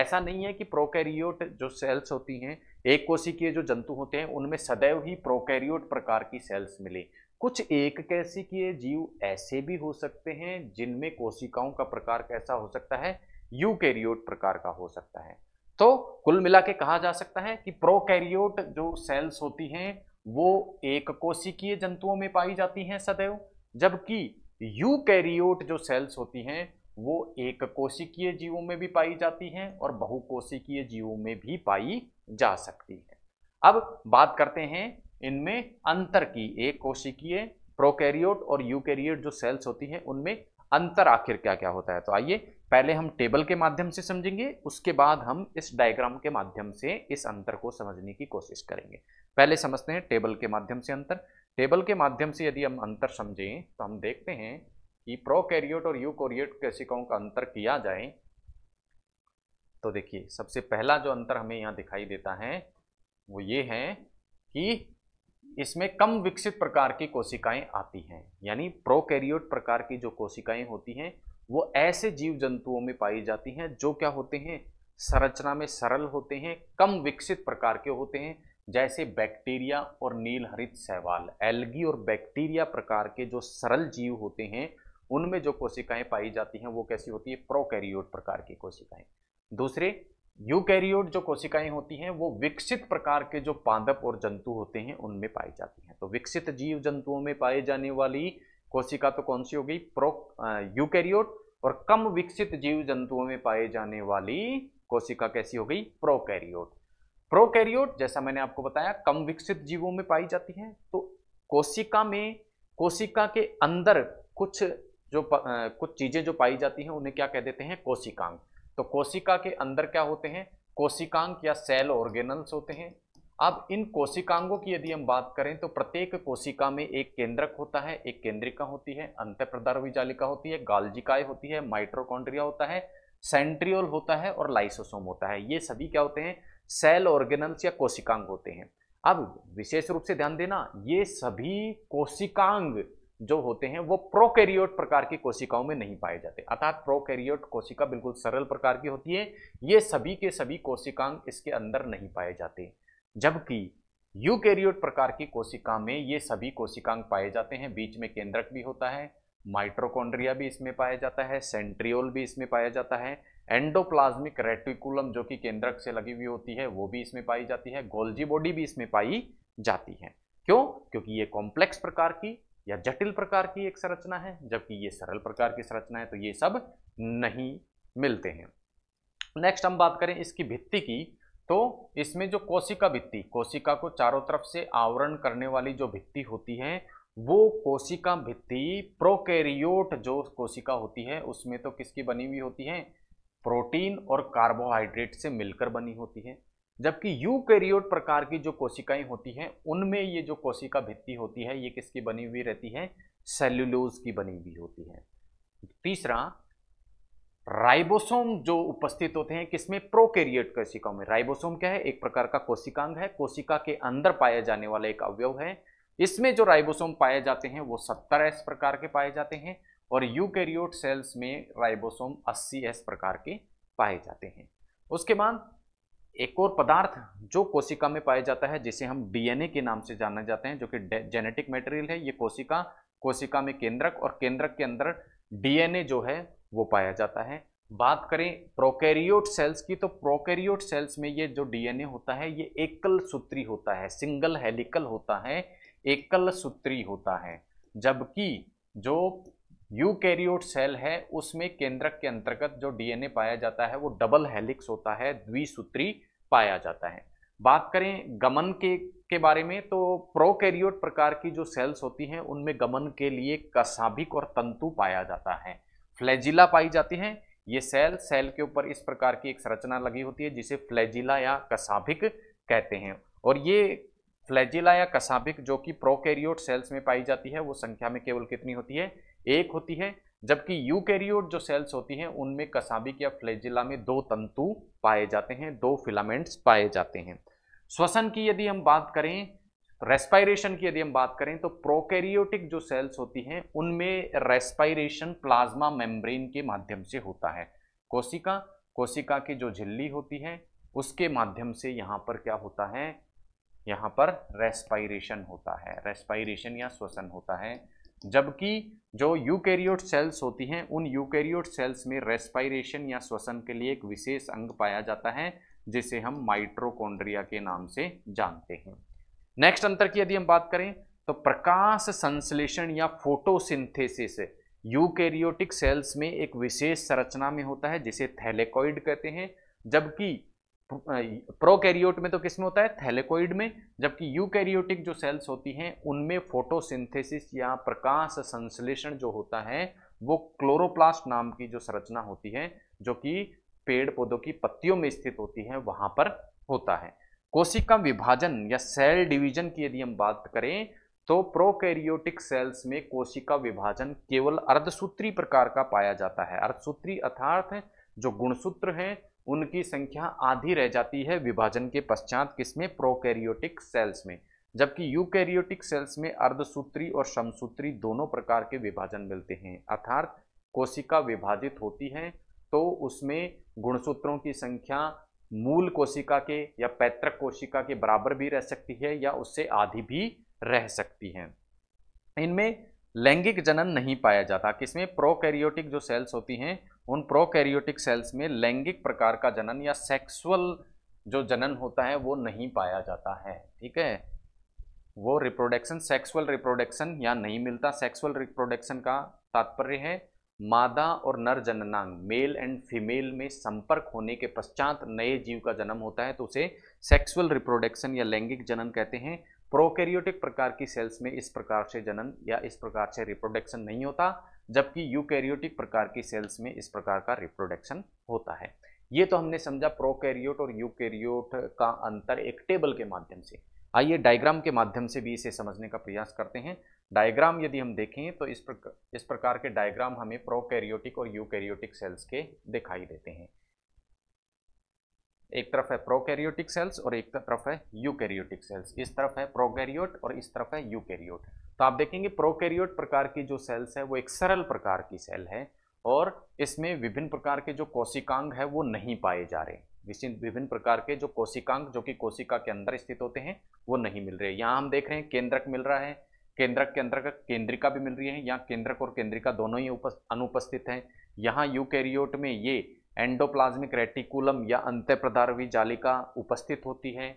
S1: ऐसा नहीं है कि प्रोकैरियोट जो सेल्स होती हैं एक कोशिकीय जो जंतु होते हैं उनमें सदैव ही प्रोकैरियोट प्रकार की सेल्स मिली कुछ एक कैसी किए जीव ऐसे भी हो सकते हैं जिनमें कोशिकाओं का प्रकार कैसा हो सकता है यूकैरियोट प्रकार का हो सकता है तो कुल मिला के कहा जा सकता है कि प्रोकैरियोट जो सेल्स होती हैं वो एक कोशिकीय जंतुओं में पाई जाती हैं सदैव जबकि यूकैरियोट जो सेल्स होती हैं वो एक कोशिकीय जीवों में भी पाई जाती हैं और बहुकोशिकीय जीवों में भी पाई जा सकती है अब बात करते हैं इनमें अंतर की एक कोशिकीय प्रोकैरियोट और यूकैरियोट जो सेल्स होती हैं उनमें अंतर आखिर क्या क्या होता है तो आइए पहले हम टेबल के माध्यम से समझेंगे उसके बाद हम इस डायग्राम के माध्यम से इस अंतर को समझने की कोशिश करेंगे पहले समझते हैं टेबल के माध्यम से अंतर टेबल के माध्यम से यदि हम अंतर समझें तो हम देखते हैं कि प्रो कैरियोट और यू कोरियोट कोशिकाओं का अंतर किया जाए तो देखिए सबसे पहला जो अंतर हमें यहाँ दिखाई देता है वो ये है कि इसमें कम विकसित प्रकार की कोशिकाएं आती हैं यानी प्रोकैरियोट प्रकार की जो कोशिकाएं होती हैं वो ऐसे जीव जंतुओं में पाई जाती हैं जो क्या होते हैं संरचना में सरल होते हैं कम विकसित प्रकार के होते हैं जैसे बैक्टीरिया और नील हरित सहवाल एल्गी और बैक्टीरिया प्रकार के जो सरल जीव होते हैं उनमें जो कोशिकाएं पाई जाती हैं वो कैसी होती है प्रोकैरियोट प्रकार की कोशिकाएं दूसरे यूकैरियोट जो कोशिकाएं होती हैं वो विकसित प्रकार के जो पादप और जंतु होते हैं उनमें पाई जाती हैं तो विकसित जीव जंतुओं में पाए जाने वाली कोशिका तो कौन सी हो गई प्रो यूकैरियोट और कम विकसित जीव जंतुओं में पाए जाने वाली कोशिका कैसी हो गई प्रोकैरियोट प्रोकैरियोट जैसा मैंने आपको बताया कम विकसित जीवों में पाई जाती है तो कोशिका में कोशिका के अंदर कुछ जो आ, कुछ चीज़ें जो पाई जाती हैं उन्हें क्या कह देते हैं कोशिकांग तो कोशिका के अंदर क्या होते हैं कोशिकांग या सेल ऑर्गेनल्स होते हैं अब इन कोशिकांगों की यदि हम बात करें तो प्रत्येक कोशिका में एक केंद्रक होता है एक केंद्रिका होती है अंत जालिका होती है गालजिकाय होती है माइट्रोकॉन्ड्रिया होता है सेंट्रियोल होता है और लाइसोसोम होता है ये सभी क्या होते हैं सेल ऑर्गेनल्स या कोशिकांग होते हैं अब विशेष रूप से ध्यान देना ये सभी कोशिकांग जो होते हैं वो प्रोकैरियोट प्रकार की कोशिकाओं में नहीं पाए जाते अर्थात प्रोकैरियोट कोशिका बिल्कुल सरल प्रकार की होती है ये सभी के सभी कोशिकांग इसके अंदर नहीं पाए जाते जबकि यूकैरियोट प्रकार की कोशिका में ये सभी कोशिकांग पाए जाते हैं बीच में केंद्रक भी होता है माइट्रोकोन्ड्रिया भी इसमें पाया जाता है सेंट्रियोल भी इसमें पाया जाता है एंडोप्लाज्मिक रेटिकुलम जो कि केंद्रक से लगी हुई होती है वो भी इसमें पाई जाती है गोल्जी बॉडी भी इसमें पाई जाती है क्यों क्योंकि ये कॉम्प्लेक्स प्रकार की या जटिल प्रकार की एक संरचना है जबकि ये सरल प्रकार की संरचना है तो ये सब नहीं मिलते हैं नेक्स्ट हम बात करें इसकी भित्ति की तो इसमें जो कोशिका भित्ति कोशिका को चारों तरफ से आवरण करने वाली जो भित्ति होती है वो कोशिका भित्ति प्रोकैरियोट जो कोशिका होती है उसमें तो किसकी बनी हुई होती है प्रोटीन और कार्बोहाइड्रेट से मिलकर बनी होती है जबकि यूकैरियोट प्रकार की जो कोशिकाएं होती हैं उनमें ये जो कोशिका भित्ति होती है ये किसकी बनी हुई रहती है सेल्यूलोज की बनी हुई होती है तीसरा राइबोसोम जो उपस्थित होते हैं किसमें प्रोकैरियोट कोशिकाओं में राइबोसोम क्या है एक प्रकार का कोशिकांग है कोशिका के अंदर पाया जाने वाला एक अवयव है इसमें जो राइबोसोम पाए जाते हैं वो सत्तर एस प्रकार के पाए जाते हैं और यूकैरियोट सेल्स में राइबोसोम अस्सी एस प्रकार के पाए जाते हैं उसके बाद एक और पदार्थ जो कोशिका में पाया जाता है जिसे हम डीएनए के नाम से जाना जाते हैं जो कि जेनेटिक मटेरियल है ये कोशिका कोशिका में केंद्रक और केंद्रक के अंदर डीएनए जो है वो पाया जाता है बात करें प्रोकैरियोट सेल्स की तो प्रोकैरियोट सेल्स में ये जो डीएनए होता है ये एकल सूत्री होता है सिंगल हेलिकल होता है एकल सूत्री होता है जबकि जो यूकैरियोट सेल है उसमें केंद्रक के अंतर्गत जो डीएनए पाया जाता है वो डबल हेलिक्स होता है द्विसूत्री पाया जाता है बात करें गमन के के बारे में तो प्रोकैरियोट प्रकार की जो सेल्स होती हैं उनमें गमन के लिए कसाभिक और तंतु पाया जाता है फ्लैजिला पाई जाती हैं ये सेल सेल के ऊपर इस प्रकार की एक संरचना लगी होती है जिसे फ्लैजिला या कसाभिक कहते हैं और ये फ्लैजिला या कसाभिक जो कि प्रोकैरियोट सेल्स में पाई जाती है वो संख्या में केवल कितनी होती है एक होती है जबकि यूकैरियोट जो सेल्स होती हैं उनमें कसाबिक या फ्लैजिला में दो तंतु पाए जाते हैं दो फिलामेंट्स पाए जाते हैं श्वसन की यदि हम बात करें रेस्पायरेशन की यदि हम बात करें तो प्रोकैरियोटिक जो सेल्स होती हैं उनमें रेस्पायरेशन प्लाज्मा मेम्ब्रेन के माध्यम से होता है कोशिका कोशिका की जो झिल्ली होती है उसके माध्यम से यहाँ पर क्या होता है यहाँ पर रेस्पायरेशन होता है रेस्पायरेशन या श्वसन होता है जबकि जो यूकैरियोट सेल्स होती हैं उन यूकैरियोट सेल्स में रेस्पायरेशन या श्वसन के लिए एक विशेष अंग पाया जाता है जिसे हम माइट्रोकोन्ड्रिया के नाम से जानते हैं नेक्स्ट अंतर की यदि हम बात करें तो प्रकाश संश्लेषण या फोटोसिंथेसिस यूकैरियोटिक सेल्स में एक विशेष संरचना में होता है जिसे थैलेकॉइड कहते हैं जबकि प्रोकैरियोट में तो किस में होता है थैलेकॉइड में जबकि यूकैरियोटिक जो सेल्स होती हैं उनमें फोटोसिंथेसिस या प्रकाश संश्लेषण जो होता है वो क्लोरोप्लास्ट नाम की जो संरचना होती है जो कि पेड़ पौधों की पत्तियों में स्थित होती है वहां पर होता है कोशिका विभाजन या सेल डिवीजन की यदि हम बात करें तो प्रोकैरियोटिक सेल्स में कोशिका विभाजन केवल अर्धसूत्री प्रकार का पाया जाता है अर्धसूत्री अर्थात जो गुणसूत्र हैं उनकी संख्या आधी रह जाती है विभाजन के पश्चात किसमें प्रोकैरियोटिक सेल्स में जबकि यूकैरियोटिक सेल्स में अर्धसूत्री और समसूत्री दोनों प्रकार के विभाजन मिलते हैं अर्थात कोशिका विभाजित होती है तो उसमें गुणसूत्रों की संख्या मूल कोशिका के या पैतृक कोशिका के बराबर भी रह सकती है या उससे आधी भी रह सकती है इनमें लैंगिक जनन नहीं पाया जाता किसमें प्रोकैरियोटिक जो सेल्स होती हैं उन प्रोकैरियोटिक सेल्स में लैंगिक प्रकार का जनन या सेक्सुअल जो जनन होता है वो नहीं पाया जाता है ठीक है वो रिप्रोडक्शन सेक्सुअल रिप्रोडक्शन या नहीं मिलता सेक्सुअल रिप्रोडक्शन का तात्पर्य है मादा और नर जननांग मेल एंड फीमेल में संपर्क होने के पश्चात नए जीव का जन्म होता है तो उसे सेक्सुअल रिप्रोडक्शन या लैंगिक जनन कहते हैं प्रोकैरियोटिक प्रकार की सेल्स में इस प्रकार से जनन या इस प्रकार से रिप्रोडक्शन नहीं होता जबकि यूकैरियोटिक प्रकार की सेल्स में इस प्रकार का रिप्रोडक्शन होता है ये तो हमने समझा प्रोकैरियोट और यूकैरियोट का अंतर एक टेबल के माध्यम से आइए डायग्राम के माध्यम से भी इसे समझने का प्रयास करते हैं डायग्राम यदि हम देखें तो इस प्रकार इस प्रकार के डायग्राम हमें प्रोकैरियोटिक और यूकैरियोटिक सेल्स के दिखाई देते हैं एक तरफ है प्रोकैरियोटिक सेल्स और एक तरफ है यूकैरियोटिक सेल्स इस तरफ है प्रोकैरियोट और इस तरफ है यूकैरियोट तो आप देखेंगे प्रोकैरियोट प्रकार की जो सेल्स है वो एक सरल प्रकार की सेल है और इसमें विभिन्न प्रकार के जो कोशिकांग है वो नहीं पाए जा रहे विभिन्न प्रकार के जो कोशिकांग जो कि कोशिका के अंदर स्थित होते हैं वो नहीं मिल रहे यहाँ हम देख रहे हैं केंद्रक मिल रहा है केंद्रक के अंतर्गत केंद्रिका भी मिल रही है यहाँ केंद्रक और केंद्रिका दोनों ही अनुपस्थित हैं यहाँ यूकैरियोट में ये एंडोप्लाज्मिक रेटिकुलम या प्रदारवी जालिका उपस्थित होती है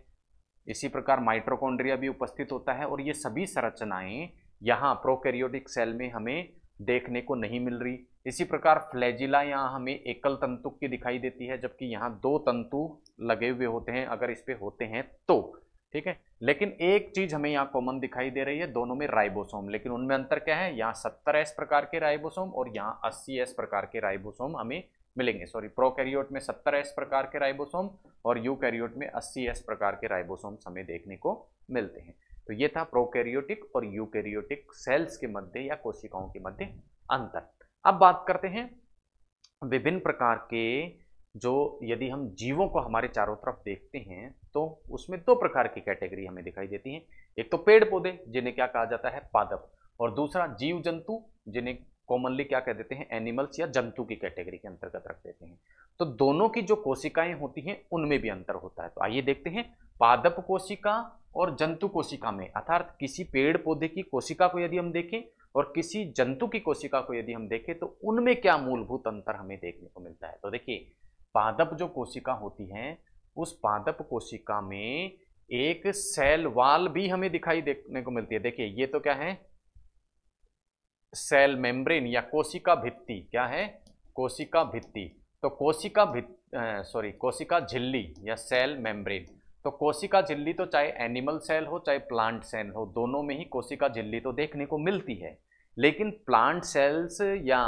S1: इसी प्रकार माइट्रोकोन्ड्रिया भी उपस्थित होता है और ये सभी संरचनाएँ यहाँ प्रोकैरियोटिक सेल में हमें देखने को नहीं मिल रही इसी प्रकार फ्लैजिला यहाँ हमें एकल तंतु की दिखाई देती है जबकि यहाँ दो तंतु लगे हुए होते हैं अगर इस पर होते हैं तो ठीक है लेकिन एक चीज हमें यहाँ कॉमन दिखाई दे रही है दोनों में राइबोसोम लेकिन उनमें अंतर क्या है यहाँ सत्तर एस प्रकार के राइबोसोम और यहाँ अस्सी एस प्रकार के राइबोसोम हमें मिलेंगे सॉरी प्रोकैरियोट में सत्तर एस प्रकार के राइबोसोम और यूकैरियोट में अस्सी एस प्रकार के राइबोसोम्स हमें देखने को मिलते हैं तो ये था प्रोकैरियोटिक और यूकैरियोटिक सेल्स के मध्य या कोशिकाओं के मध्य अंतर अब बात करते हैं विभिन्न प्रकार के जो यदि हम जीवों को हमारे चारों तरफ देखते हैं तो उसमें दो प्रकार की कैटेगरी हमें दिखाई देती हैं एक तो पेड़ पौधे जिन्हें क्या कहा जाता है पादप और दूसरा जीव जंतु जिन्हें कॉमनली क्या कह देते हैं एनिमल्स या जंतु की कैटेगरी के अंतर्गत रख देते हैं तो दोनों की जो कोशिकाएं होती हैं उनमें भी अंतर होता है तो आइए देखते हैं पादप कोशिका और जंतु कोशिका में अर्थात किसी पेड़ पौधे की कोशिका को यदि हम देखें और किसी जंतु की कोशिका को यदि हम देखें तो उनमें क्या मूलभूत अंतर हमें देखने को मिलता है तो देखिए पादप जो कोशिका होती है उस पादप कोशिका में एक सेल वाल भी हमें दिखाई देखने को मिलती है देखिए ये तो क्या है सेल मेम्ब्रेन या कोशिका भित्ति क्या है कोशिका भित्ति तो कोशिका भित सॉरी कोशिका झिल्ली या सेल मेम्ब्रेन तो कोशिका झिल्ली तो चाहे एनिमल सेल हो चाहे प्लांट सेल हो दोनों में ही कोशिका झिल्ली तो देखने को मिलती है लेकिन प्लांट सेल्स या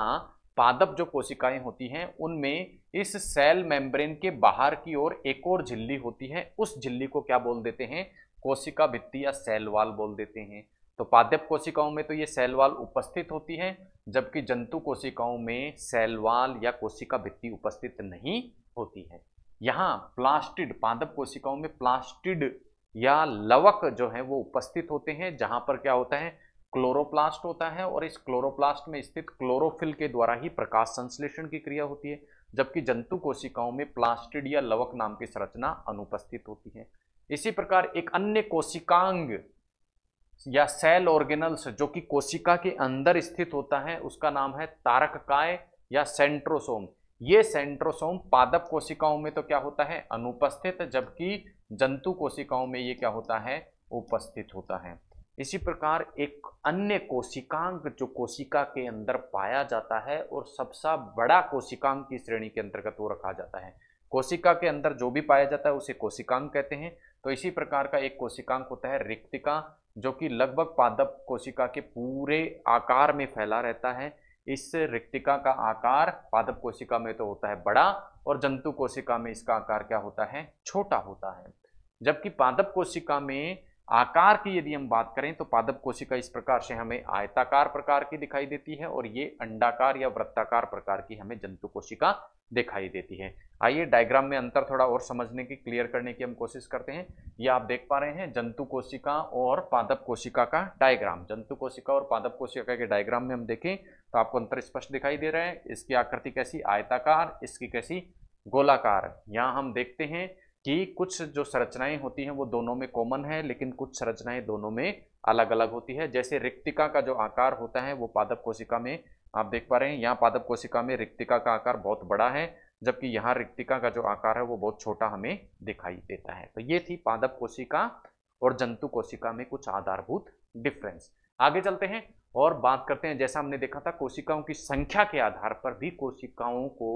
S1: पादप जो कोशिकाएं होती हैं उनमें इस सेल मेम्ब्रेन के बाहर की ओर एक और झिल्ली होती है उस झिल्ली को क्या बोल देते हैं कोशिका भित्ती या सेल वाल बोल देते हैं तो पाद्यप कोशिकाओं में तो ये सेल वाल उपस्थित होती है जबकि जंतु कोशिकाओं में सेल वाल या कोशिका भित्ती उपस्थित नहीं होती है यहाँ प्लास्टिड पादप कोशिकाओं में प्लास्टिड या लवक जो है वो उपस्थित होते हैं जहाँ पर क्या होता है क्लोरोप्लास्ट होता है और इस क्लोरोप्लास्ट में स्थित क्लोरोफिल के द्वारा ही प्रकाश संश्लेषण की क्रिया होती है जबकि जंतु कोशिकाओं में प्लास्टिड या लवक नाम की संरचना अनुपस्थित होती है इसी प्रकार एक अन्य कोशिकांग या सेल ऑर्गेनल्स जो कि कोशिका के अंदर स्थित होता है उसका नाम है तारककाय या सेंट्रोसोम ये सेंट्रोसोम पादप कोशिकाओं में तो क्या होता है अनुपस्थित जबकि जंतु कोशिकाओं में ये क्या होता है उपस्थित होता है इसी प्रकार एक अन्य कोशिकांग जो कोशिका के अंदर पाया जाता है और सबसे बड़ा कोशिकांग की श्रेणी के अंतर्गत वो रखा जाता है कोशिका के अंदर जो भी पाया जाता है उसे कोशिकांग कहते हैं तो इसी प्रकार का एक कोशिकांग होता है रिक्तिका जो कि लगभग पादप कोशिका के पूरे आकार में फैला रहता है इस रिक्तिका का आकार पादप कोशिका में तो होता है बड़ा और जंतु कोशिका में इसका आकार क्या होता है छोटा होता है जबकि पादप कोशिका में आकार की यदि हम बात करें तो पादप कोशिका इस प्रकार से हमें आयताकार प्रकार की दिखाई देती है और ये अंडाकार या वृत्ताकार प्रकार की हमें जंतु कोशिका दिखाई देती है आइए डायग्राम में अंतर थोड़ा और समझने की क्लियर करने की हम कोशिश करते हैं ये आप देख पा रहे हैं जंतु कोशिका और पादप कोशिका का डायग्राम जंतु कोशिका और पादप कोशिका के डायग्राम में हम देखें तो आपको अंतर स्पष्ट दिखाई दे रहा है इसकी आकृति कैसी आयताकार इसकी कैसी गोलाकार यहाँ हम देखते हैं कि कुछ जो संरचनाएं होती हैं वो दोनों में कॉमन है लेकिन कुछ संरचनाएं दोनों में अलग अलग होती है जैसे रिक्तिका का जो आकार होता है वो पादप कोशिका में आप देख पा रहे हैं यहाँ पादप कोशिका में रिक्तिका का आकार बहुत बड़ा है जबकि यहाँ रिक्तिका का जो आकार है वो बहुत छोटा हमें दिखाई देता है तो ये थी पादप कोशिका और जंतु कोशिका में कुछ आधारभूत डिफरेंस आगे चलते हैं और बात करते हैं जैसा हमने देखा था कोशिकाओं की संख्या के आधार पर भी कोशिकाओं को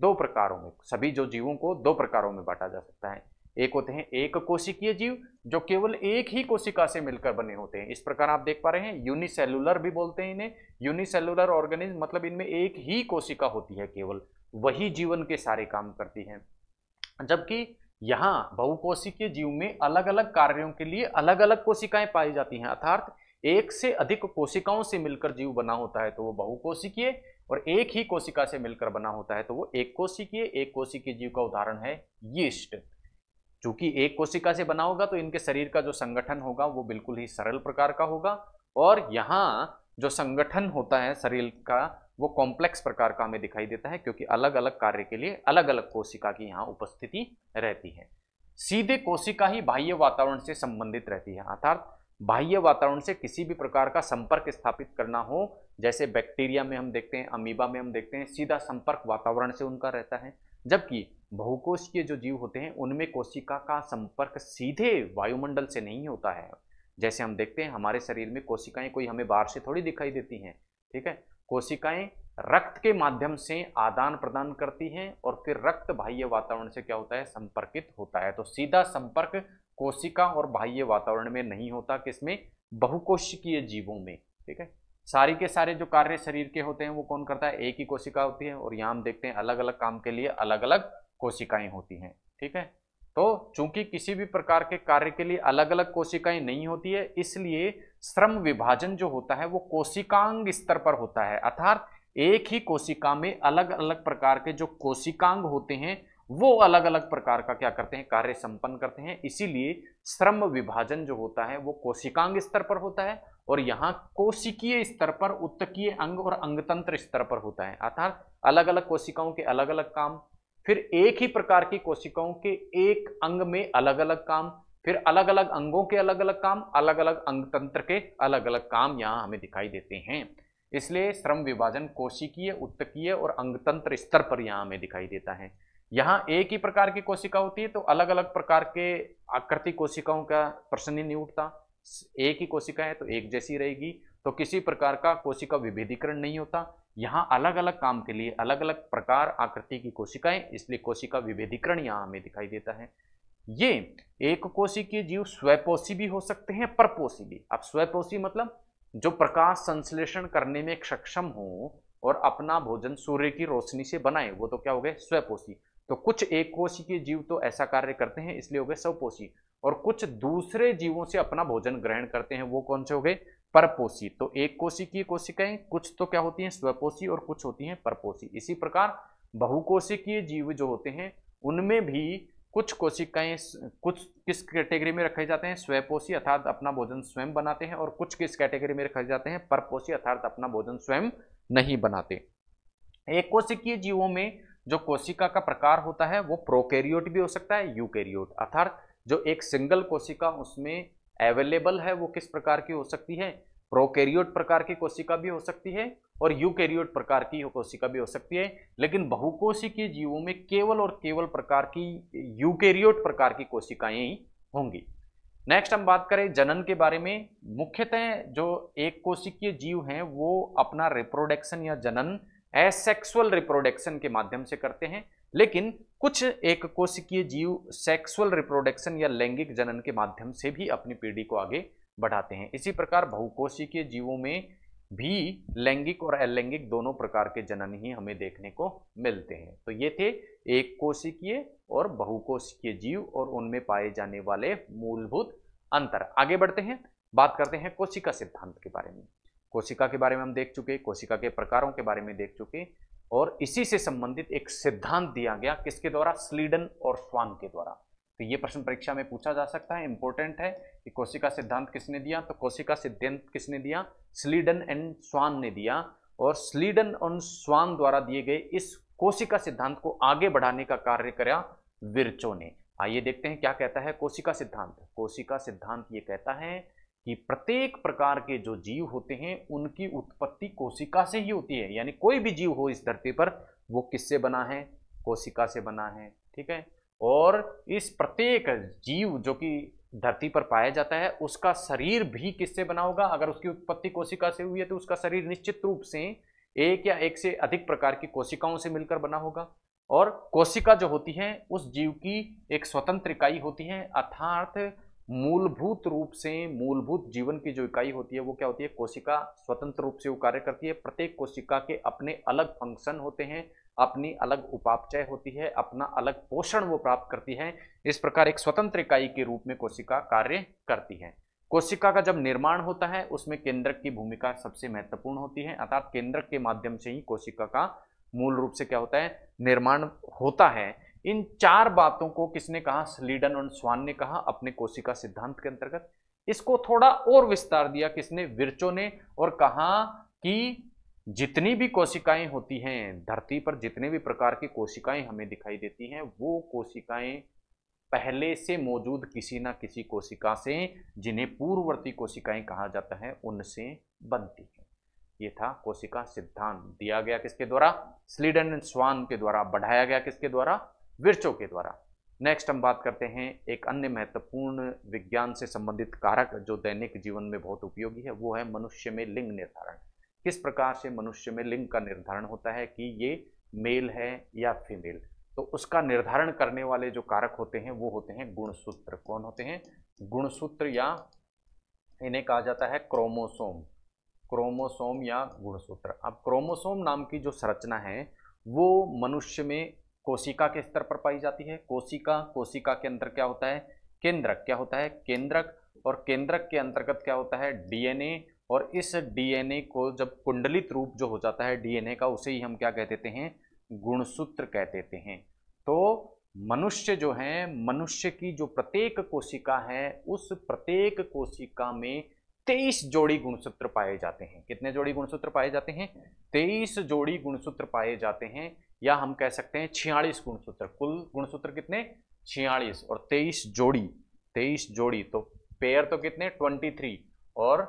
S1: दो प्रकारों में सभी जो जीवों को दो प्रकारों में बांटा जा सकता है एक होते हैं एक कोशिकीय जीव जो केवल एक ही कोशिका से मिलकर बने होते हैं इस प्रकार आप देख पा रहे हैं यूनिसेलुलर भी बोलते हैं इन्हें यूनिसेलुलर ऑर्गेनिज्म मतलब इनमें एक ही कोशिका होती है केवल वही जीवन के सारे काम करती है जबकि यहाँ बहुकोशिकीय जीव में अलग अलग कार्यों के लिए अलग अलग कोशिकाएं पाई जाती हैं अर्थात एक से अधिक कोशिकाओं से मिलकर जीव बना होता है तो वो बहुकोशिकीय और एक ही कोशिका से मिलकर बना होता है तो वो एक कोशिकीय एक कोशिकीय जीव का उदाहरण है यीस्ट चूंकि एक कोशिका से बना होगा तो इनके शरीर का जो संगठन होगा वो बिल्कुल ही सरल प्रकार का होगा और यहाँ जो संगठन होता है शरीर का वो कॉम्प्लेक्स प्रकार का हमें दिखाई देता है क्योंकि अलग अलग कार्य के लिए अलग अलग कोशिका की यहाँ उपस्थिति रहती है सीधे कोशिका ही बाह्य वातावरण से संबंधित रहती है अर्थात बाह्य वातावरण से किसी भी प्रकार का संपर्क स्थापित करना हो जैसे बैक्टीरिया में हम देखते हैं अमीबा में हम देखते हैं सीधा संपर्क वातावरण से उनका रहता है जबकि बहुकोशीय जो जीव होते हैं उनमें कोशिका का संपर्क सीधे वायुमंडल से नहीं होता है जैसे हम देखते हैं हमारे शरीर में कोशिकाएं कोई हमें बाहर से थोड़ी दिखाई देती हैं ठीक है कोशिकाएं रक्त के माध्यम से आदान प्रदान करती हैं और फिर रक्त बाह्य वातावरण से क्या होता है संपर्कित होता है तो सीधा संपर्क कोशिका और बाह्य वातावरण में नहीं होता किसमें बहुकोशिकीय जीवों में ठीक है सारी के सारे जो कार्य शरीर के होते हैं वो कौन करता है एक ही कोशिका होती है और यहाँ हम देखते हैं अलग अलग काम के लिए अलग अलग कोशिकाएं होती हैं ठीक है तो चूंकि किसी भी प्रकार के कार्य के लिए अलग अलग कोशिकाएं नहीं होती है इसलिए श्रम विभाजन जो होता है वो कोशिकांग स्तर पर होता है अर्थात एक ही कोशिका में अलग अलग प्रकार के जो कोशिकांग होते हैं वो अलग अलग प्रकार का क्या करते हैं कार्य संपन्न करते हैं इसीलिए श्रम विभाजन जो होता है वो कोशिकांग स्तर पर होता है और यहाँ कोशिकीय स्तर पर उत्तकीय अंग और अंगतंत्र स्तर पर होता है अर्थात अलग अलग कोशिकाओं के अलग अलग काम फिर एक ही प्रकार की कोशिकाओं के एक अंग में अलग अलग काम फिर अलग अलग अंगों के अलग अलग काम अलग अलग अंग तंत्र के अलग अलग काम यहाँ हमें दिखाई देते हैं इसलिए श्रम विभाजन कोशिकीय उत्तकीय और अंगतंत्र स्तर पर यहाँ हमें दिखाई देता है यहाँ एक ही प्रकार की कोशिका होती है तो अलग अलग प्रकार के आकृति कोशिकाओं का प्रश्न ही नहीं उठता एक ही कोशिका है तो एक जैसी रहेगी तो किसी प्रकार का कोशिका विभेदीकरण नहीं होता यहाँ अलग अलग काम के लिए अलग अलग प्रकार आकृति की कोशिकाएं इसलिए कोशिका विभेदीकरण यहाँ हमें दिखाई देता है ये एक कोशी के जीव स्वयपोषी भी हो सकते हैं परपोषी भी अब स्वयपोषी मतलब जो प्रकाश संश्लेषण करने में सक्षम हो और अपना भोजन सूर्य की रोशनी से बनाए वो तो क्या हो गए स्वयपोषी तो कुछ एक कोशिकीय जीव तो ऐसा कार्य करते हैं इसलिए हो गए सवपोषी और कुछ दूसरे जीवों से अपना भोजन ग्रहण करते हैं वो कौन से हो गए परपोषी तो एक कोशिकीय कोशिकाएं कुछ तो क्या होती हैं स्वपोषी और कुछ होती हैं परपोषी इसी प्रकार बहुकोशिकीय जीव जो होते हैं उनमें भी कुछ कोशिकाएं कुछ किस कैटेगरी में रखे जाते हैं स्वपोषी अर्थात अपना भोजन स्वयं बनाते हैं और कुछ किस कैटेगरी में रखे जाते हैं परपोषी अर्थात अपना भोजन स्वयं नहीं बनाते एक कोशिकीय जीवों में जो कोशिका का प्रकार होता है वो प्रोकैरियोट भी हो सकता है यूकैरियोट अर्थात जो एक सिंगल कोशिका उसमें अवेलेबल है वो किस प्रकार की हो सकती है प्रोकैरियोट प्रकार की कोशिका भी हो सकती है और यूकैरियोट प्रकार की कोशिका भी हो सकती है लेकिन बहुकोशिकीय जीवों में केवल और केवल प्रकार की यूकैरियोट प्रकार की कोशिकाएं होंगी नेक्स्ट हम बात करें जनन के बारे में मुख्यतः जो एक कोशिकीय जीव हैं वो अपना रिप्रोडक्शन या जनन एसेक्सुअल रिप्रोडक्शन के माध्यम से करते हैं लेकिन कुछ एक कोशिकीय जीव सेक्सुअल रिप्रोडक्शन या लैंगिक जनन के माध्यम से भी अपनी पीढ़ी को आगे बढ़ाते हैं इसी प्रकार बहुकोशिकीय जीवों में भी लैंगिक और अलैंगिक दोनों प्रकार के जनन ही हमें देखने को मिलते हैं तो ये थे एक कोशिकीय और बहुकोशिकीय जीव और उनमें पाए जाने वाले मूलभूत अंतर आगे बढ़ते हैं बात करते हैं कोशिका सिद्धांत के बारे में कोशिका के बारे में हम देख चुके कोशिका के प्रकारों के बारे में देख चुके और इसी से संबंधित एक सिद्धांत दिया गया किसके द्वारा स्लीडन और स्वान के द्वारा तो ये प्रश्न परीक्षा में पूछा जा सकता है इंपॉर्टेंट है कि कोशिका सिद्धांत किसने दिया तो कोशिका सिद्धांत किसने दिया स्लीडन एंड स्वान ने दिया और स्लीडन और स्वान द्वारा दिए गए इस कोशिका सिद्धांत को आगे बढ़ाने का कार्य करा विरचो ने आइए देखते हैं क्या कहता है कोशिका सिद्धांत कोशिका सिद्धांत ये कहता है कि प्रत्येक प्रकार के जो जीव होते हैं उनकी उत्पत्ति कोशिका से ही होती है यानी कोई भी जीव हो इस धरती पर वो किससे बना है कोशिका से बना है ठीक है और इस प्रत्येक जीव जो कि धरती पर पाया जाता है उसका शरीर भी किससे बना होगा अगर उसकी उत्पत्ति कोशिका से हुई है तो उसका शरीर निश्चित रूप से एक या एक से अधिक प्रकार की कोशिकाओं से मिलकर बना होगा और कोशिका जो होती है उस जीव की एक स्वतंत्र इकाई होती है अर्थात मूलभूत रूप से मूलभूत जीवन की जो इकाई होती है वो क्या होती है कोशिका स्वतंत्र रूप से वो कार्य करती है प्रत्येक कोशिका के अपने अलग फंक्शन होते हैं अपनी अलग उपापचय होती है अपना अलग पोषण वो प्राप्त करती है इस प्रकार एक स्वतंत्र इकाई के रूप में कोशिका कार्य करती है कोशिका का जब निर्माण होता है उसमें केंद्रक की भूमिका सबसे महत्वपूर्ण होती है अर्थात केंद्रक के माध्यम से ही कोशिका का मूल रूप से क्या होता है निर्माण होता है इन चार बातों को किसने कहा स्लीडन और स्वान ने कहा अपने कोशिका सिद्धांत के अंतर्गत इसको थोड़ा और विस्तार दिया किसने विरचो ने और कहा कि जितनी भी कोशिकाएं होती हैं धरती पर जितने भी प्रकार की कोशिकाएं हमें दिखाई देती हैं वो कोशिकाएं पहले से मौजूद किसी ना किसी कोशिका से जिन्हें पूर्ववर्ती कोशिकाएं कहा जाता है उनसे बनती हैं ये था कोशिका सिद्धांत दिया गया किसके द्वारा स्लीडन एंड स्वान के द्वारा बढ़ाया गया किसके द्वारा विरचों के द्वारा नेक्स्ट हम बात करते हैं एक अन्य महत्वपूर्ण विज्ञान से संबंधित कारक जो दैनिक जीवन में बहुत उपयोगी है वो है मनुष्य में लिंग निर्धारण किस प्रकार से मनुष्य में लिंग का निर्धारण होता है कि ये मेल है या फीमेल तो उसका निर्धारण करने वाले जो कारक होते हैं वो होते हैं गुणसूत्र कौन होते हैं गुणसूत्र या इन्हें कहा जाता है क्रोमोसोम क्रोमोसोम या गुणसूत्र अब क्रोमोसोम नाम की जो संरचना है वो मनुष्य में कोशिका के स्तर पर पाई जाती है कोशिका कोशिका के अंदर क्या होता है केंद्रक क्या होता है केंद्रक और केंद्रक के अंतर्गत क्या होता है डीएनए और इस डीएनए को जब कुंडलित रूप जो हो जाता है डीएनए का उसे ही हम क्या कह देते हैं गुणसूत्र कह देते हैं तो मनुष्य जो है मनुष्य की जो प्रत्येक कोशिका है उस प्रत्येक कोशिका में तेईस जोड़ी गुणसूत्र पाए जाते हैं कितने जोड़ी गुणसूत्र पाए जाते हैं तेईस जोड़ी गुणसूत्र पाए जाते हैं या हम कह सकते हैं छियालीस गुणसूत्र कुल गुणसूत्र कितने छियालीस और तेईस जोड़ी तेईस जोड़ी तो पेयर तो कितने ट्वेंटी थ्री और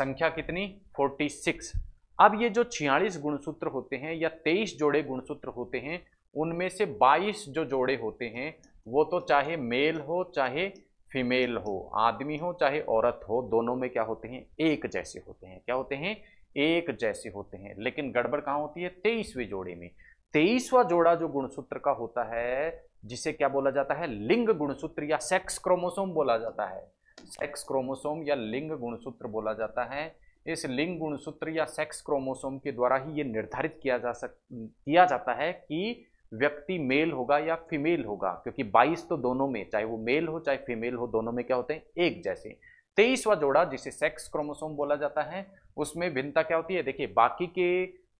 S1: संख्या कितनी फोर्टी सिक्स अब ये जो छियालीस गुणसूत्र होते हैं या तेईस जोड़े गुणसूत्र होते हैं उनमें से बाईस जो जोड़े होते हैं वो तो चाहे मेल हो चाहे फीमेल हो आदमी हो चाहे औरत हो दोनों में क्या होते हैं एक जैसे होते हैं क्या होते हैं एक जैसे होते हैं लेकिन गड़बड़ कहाँ होती है तेईसवें जोड़े में तेईसवा जोड़ा जो गुणसूत्र का होता है जिसे क्या बोला जाता है लिंग गुणसूत्र या सेक्स क्रोमोसोम बोला जाता है सेक्स क्रोमोसोम या लिंग गुणसूत्र बोला जाता है इस लिंग गुणसूत्र या सेक्स क्रोमोसोम के द्वारा ही ये निर्धारित किया जा सक किया जाता है कि व्यक्ति मेल होगा या फीमेल होगा क्योंकि 22 तो दोनों में चाहे वो मेल हो चाहे फीमेल हो दोनों में क्या होते हैं एक जैसे तेईसवा जोड़ा जिसे सेक्स क्रोमोसोम बोला जाता है उसमें भिन्नता क्या होती है देखिए बाकी के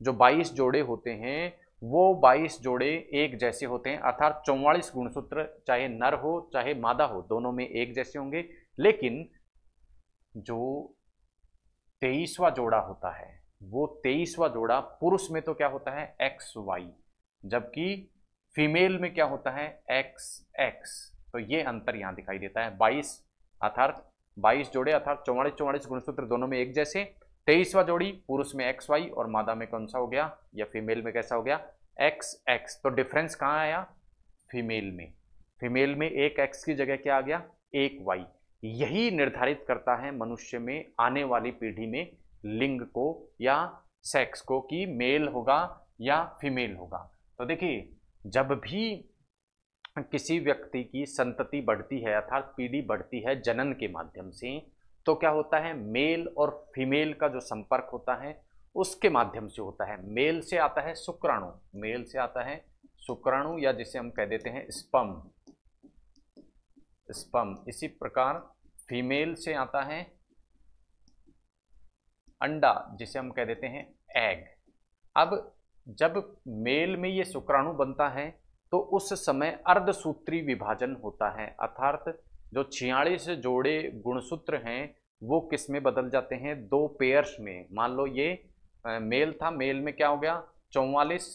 S1: जो 22 जोड़े होते हैं वो 22 जोड़े एक जैसे होते हैं अर्थात चौवालीस गुणसूत्र चाहे नर हो चाहे मादा हो दोनों में एक जैसे होंगे लेकिन जो तेईसवा जोड़ा होता है वो तेईसवा जोड़ा पुरुष में तो क्या होता है एक्स वाई जबकि फीमेल में क्या होता है एक्स एक्स तो ये अंतर यहाँ दिखाई देता है बाईस अर्थात बाईस जोड़े अर्थात चौवालीस चौवालीस गुणसूत्र दोनों में एक जैसे तेईसवा जोड़ी पुरुष में एक्स वाई और मादा में कौन सा हो गया या फीमेल में कैसा हो गया एक्स एक्स तो डिफरेंस कहाँ आया फीमेल में फीमेल में एक एक्स की जगह क्या आ गया एक वाई यही निर्धारित करता है मनुष्य में आने वाली पीढ़ी में लिंग को या सेक्स को कि मेल होगा या फीमेल होगा तो देखिए जब भी किसी व्यक्ति की संतति बढ़ती है अर्थात पीढ़ी बढ़ती है जनन के माध्यम से तो क्या होता है मेल और फीमेल का जो संपर्क होता है उसके माध्यम से होता है मेल से आता है शुक्राणु मेल से आता है शुक्राणु या जिसे हम कह देते हैं स्पम स्पम इसी प्रकार फीमेल से आता है अंडा जिसे हम कह देते हैं एग अब जब मेल में ये शुक्राणु बनता है तो उस समय अर्धसूत्री विभाजन होता है अर्थात जो छियालीस जोड़े गुणसूत्र हैं वो किस में बदल जाते हैं दो पेयर्स में मान लो ये मेल था मेल में क्या हो गया चौवालीस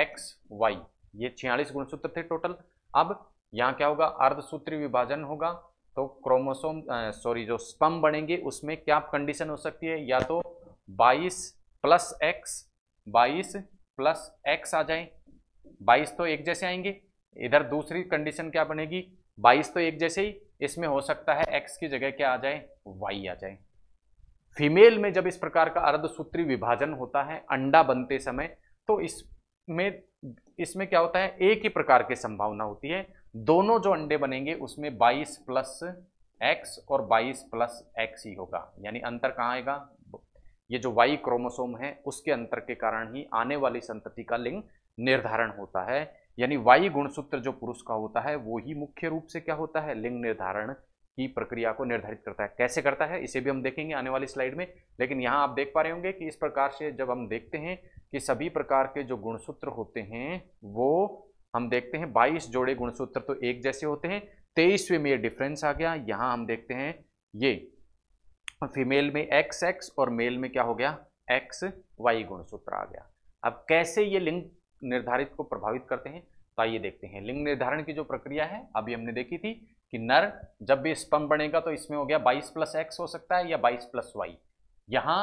S1: एक्स वाई ये छियालीस गुणसूत्र थे टोटल अब यहाँ क्या होगा अर्धसूत्री विभाजन होगा तो क्रोमोसोम सॉरी जो स्पम बनेंगे उसमें क्या कंडीशन हो सकती है या तो 22 प्लस एक्स बाईस प्लस एक्स आ जाए 22 तो एक जैसे आएंगे इधर दूसरी कंडीशन क्या बनेगी 22 तो एक जैसे ही इसमें हो सकता है एक्स की जगह क्या आ जाए वाई आ जाए फीमेल में जब इस प्रकार का अर्धसूत्री विभाजन होता है अंडा बनते समय तो इसमें इसमें क्या होता है एक ही प्रकार की संभावना होती है दोनों जो अंडे बनेंगे उसमें 22 प्लस एक्स और 22 प्लस एक्स ही होगा यानी अंतर कहाँ आएगा ये जो वाई क्रोमोसोम है उसके अंतर के कारण ही आने वाली संतति का लिंग निर्धारण होता है यानी वायु गुणसूत्र जो पुरुष का होता है वो ही मुख्य रूप से क्या होता है लिंग निर्धारण की प्रक्रिया को निर्धारित करता है कैसे करता है इसे भी हम देखेंगे आने वाली स्लाइड में लेकिन यहाँ आप देख पा रहे होंगे कि इस प्रकार से जब हम देखते हैं कि सभी प्रकार के जो गुणसूत्र होते हैं वो हम देखते हैं बाईस जोड़े गुणसूत्र तो एक जैसे होते हैं तेईसवें में ये डिफरेंस आ गया यहाँ हम देखते हैं ये फीमेल में एक्स एक्स और मेल में क्या हो गया एक्स वाई गुणसूत्र आ गया अब कैसे ये लिंक निर्धारित को प्रभावित करते हैं तो आइए देखते हैं लिंग निर्धारण की जो प्रक्रिया है अभी हमने देखी थी कि नर जब भी स्पम बनेगा तो इसमें हो गया 22 प्लस एक्स हो सकता है या 22 प्लस वाई यहाँ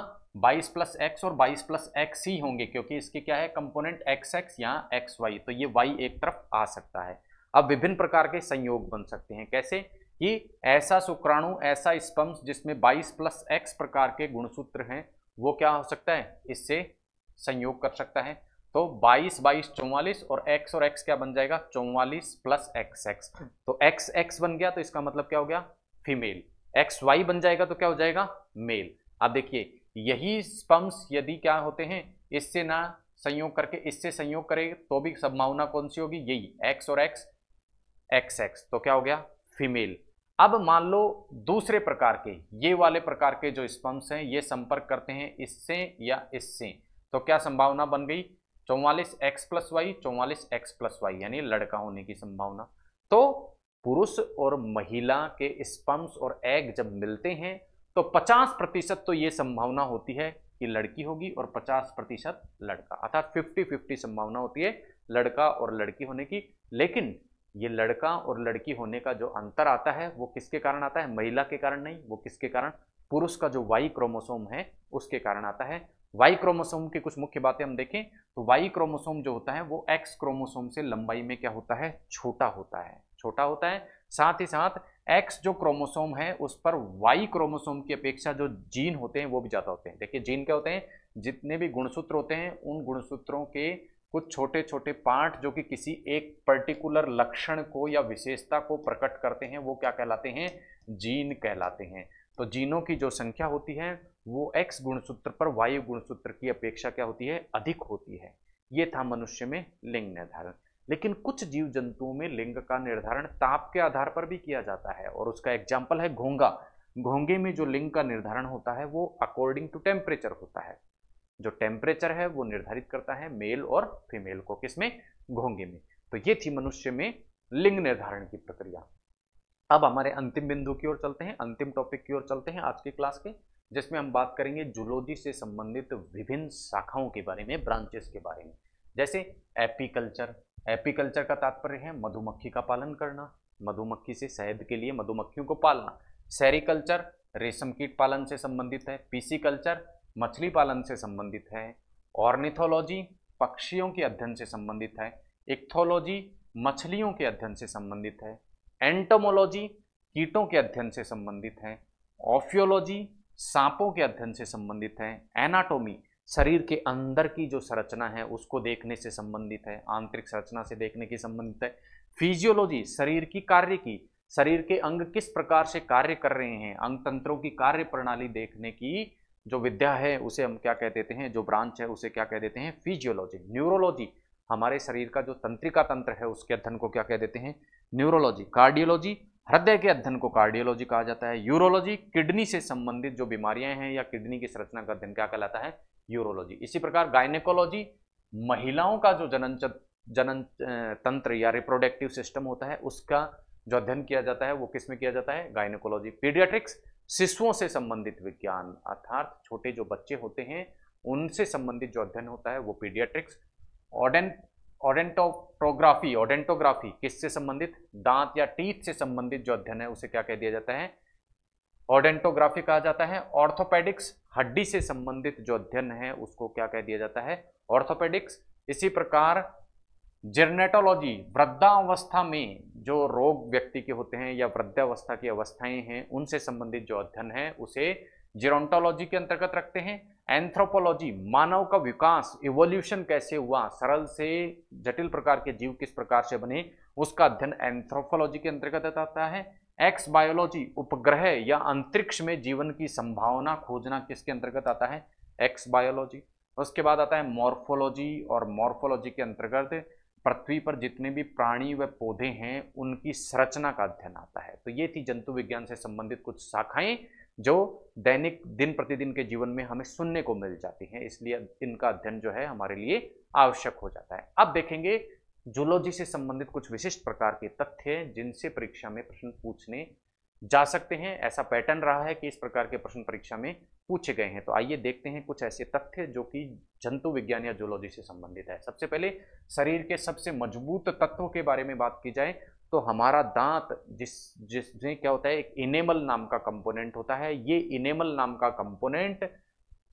S1: 22 प्लस एक्स और 22 प्लस एक्स ही होंगे क्योंकि इसके क्या है कंपोनेंट एक्स एक्स या एक्स वाई तो ये वाई एक तरफ आ सकता है अब विभिन्न प्रकार के संयोग बन सकते हैं कैसे कि ऐसा शुक्राणु ऐसा स्पम्स जिसमें बाईस प्लस एक्स प्रकार के गुणसूत्र हैं वो क्या हो सकता है इससे संयोग कर सकता है तो 22 22 चौवालीस और x और x क्या बन जाएगा चौवालीस प्लस एक्स एक्स तो एक्स एक्स बन गया तो इसका मतलब क्या हो गया फीमेल एक्स वाई बन जाएगा तो क्या हो जाएगा मेल अब देखिए यही स्पम्स यदि क्या होते हैं इससे ना संयोग करके इससे संयोग करें तो भी संभावना कौन सी होगी यही एक्स और एक्स एक्स एक्स तो क्या हो गया फीमेल अब मान लो दूसरे प्रकार के ये वाले प्रकार के जो स्पम्स हैं ये संपर्क करते हैं इससे या इससे तो क्या संभावना बन गई चौवालीस एक्स प्लस वाई चौवालीस एक्स प्लस वाई यानी लड़का होने की संभावना तो पुरुष और महिला के स्पम्स और एग जब मिलते हैं तो पचास प्रतिशत तो ये संभावना होती है कि लड़की होगी और पचास प्रतिशत लड़का अर्थात फिफ्टी फिफ्टी संभावना होती है लड़का और लड़की होने की लेकिन ये लड़का और लड़की होने का जो अंतर आता है वो किसके कारण आता है महिला के कारण नहीं वो किसके कारण पुरुष का जो वाई क्रोमोसोम है उसके कारण आता है वाई क्रोमोसोम की कुछ मुख्य बातें हम देखें तो वाई क्रोमोसोम जो होता है वो एक्स क्रोमोसोम से लंबाई में क्या होता है छोटा होता है छोटा होता है साथ ही साथ एक्स जो क्रोमोसोम है उस पर वाई क्रोमोसोम की अपेक्षा जो जीन होते हैं वो भी ज़्यादा होते हैं देखिए जीन क्या होते हैं जितने भी गुणसूत्र होते हैं उन गुणसूत्रों के कुछ छोटे छोटे पार्ट जो कि किसी एक पर्टिकुलर लक्षण को या विशेषता को प्रकट करते हैं वो क्या कहलाते हैं जीन कहलाते हैं तो जीनों की जो संख्या होती है वो एक्स गुणसूत्र पर वायु गुणसूत्र की अपेक्षा क्या होती है अधिक होती है ये था मनुष्य में लिंग निर्धारण लेकिन कुछ जीव जंतुओं में लिंग का निर्धारण ताप के आधार पर भी किया जाता है और उसका एग्जाम्पल है घोंगा घोंगे में जो लिंग का निर्धारण होता है वो अकॉर्डिंग टू टेम्परेचर होता है जो टेम्परेचर है वो निर्धारित करता है मेल और फीमेल को किसमें घोंगे में तो ये थी मनुष्य में लिंग निर्धारण की प्रक्रिया अब हमारे अंतिम बिंदु की ओर चलते हैं अंतिम टॉपिक की ओर चलते हैं आज की क्लास के जिसमें हम बात करेंगे जूलॉजी से संबंधित विभिन्न शाखाओं के बारे में ब्रांचेस के बारे में जैसे एपीकल्चर एपीकल्चर का तात्पर्य है मधुमक्खी का पालन करना मधुमक्खी से शहद के लिए मधुमक्खियों को पालना सेरिकल्चर रेशम कीट पालन से संबंधित है पीसी कल्चर मछली पालन से संबंधित है ऑर्निथोलॉजी पक्षियों के अध्ययन से संबंधित है इक्थोलॉजी मछलियों के अध्ययन से संबंधित है एंटोमोलॉजी कीटों के अध्ययन से संबंधित है ऑफियोलॉजी सांपों के अध्ययन से संबंधित है एनाटोमी शरीर के अंदर की जो संरचना है उसको देखने से संबंधित है आंतरिक संरचना से देखने की संबंधित है फिजियोलॉजी शरीर की कार्य की शरीर के अंग किस प्रकार से कार्य कर रहे हैं अंग तंत्रों की कार्य प्रणाली देखने की जो विद्या है उसे हम क्या कह देते हैं जो ब्रांच है उसे क्या कह देते हैं फिजियोलॉजी न्यूरोलॉजी हमारे शरीर का जो तंत्रिका तंत्र है उसके अध्ययन को क्या कह देते हैं न्यूरोलॉजी कार्डियोलॉजी हृदय के अध्ययन को कार्डियोलॉजी कहा जाता है यूरोलॉजी किडनी से संबंधित जो बीमारियां हैं या किडनी की संरचना का अध्ययन क्या कहलाता है यूरोलॉजी इसी प्रकार गायनेकोलॉजी महिलाओं का जो जनन जनन तंत्र या रिप्रोडक्टिव सिस्टम होता है उसका जो अध्ययन किया जाता है वो किस में किया जाता है गायनेकोलॉजी पीडियाट्रिक्स शिशुओं से संबंधित विज्ञान अर्थात छोटे जो बच्चे होते हैं उनसे संबंधित जो अध्ययन होता है वो पीडियाट्रिक्स ऑर्डन ओडेंटोप्रोग्राफी ऑडेंटोग्राफी किससे संबंधित दांत या टीथ से संबंधित जो अध्ययन है उसे क्या कह दिया जाता है ऑडेंटोग्राफी कहा जाता है ऑर्थोपेडिक्स हड्डी से संबंधित जो अध्ययन है उसको क्या कह दिया जाता है ऑर्थोपेडिक्स इसी प्रकार जर्नेटोलॉजी वृद्धावस्था में जो रोग व्यक्ति के होते हैं या वृद्धावस्था की अवस्थाएं हैं उनसे संबंधित जो अध्ययन है उसे जेरोंटोलॉजी के अंतर्गत रखते हैं एंथ्रोपोलॉजी मानव का विकास इवोल्यूशन कैसे हुआ सरल से जटिल प्रकार के जीव किस प्रकार से बने उसका अध्ययन एंथ्रोपोलॉजी के अंतर्गत आता है एक्स बायोलॉजी उपग्रह या अंतरिक्ष में जीवन की संभावना खोजना किसके अंतर्गत आता है एक्स बायोलॉजी उसके बाद आता है मॉर्फोलॉजी और मॉर्फोलॉजी के अंतर्गत पृथ्वी पर जितने भी प्राणी व पौधे हैं उनकी संरचना का अध्ययन आता है तो ये थी जंतु विज्ञान से संबंधित कुछ शाखाएं जो दैनिक दिन प्रतिदिन के जीवन में हमें सुनने को मिल जाती हैं इसलिए इनका अध्ययन जो है हमारे लिए आवश्यक हो जाता है अब देखेंगे जूलॉजी से संबंधित कुछ विशिष्ट प्रकार के तथ्य जिनसे परीक्षा में प्रश्न पूछने जा सकते हैं ऐसा पैटर्न रहा है कि इस प्रकार के प्रश्न परीक्षा में पूछे गए हैं तो आइए देखते हैं कुछ ऐसे तथ्य जो कि जंतु विज्ञान या जूलॉजी से संबंधित है सबसे पहले शरीर के सबसे मजबूत तत्वों के बारे में बात की जाए तो हमारा दांत जिस जिसमें क्या होता है एक इनेमल नाम का कंपोनेंट होता है ये इनेमल नाम का कंपोनेंट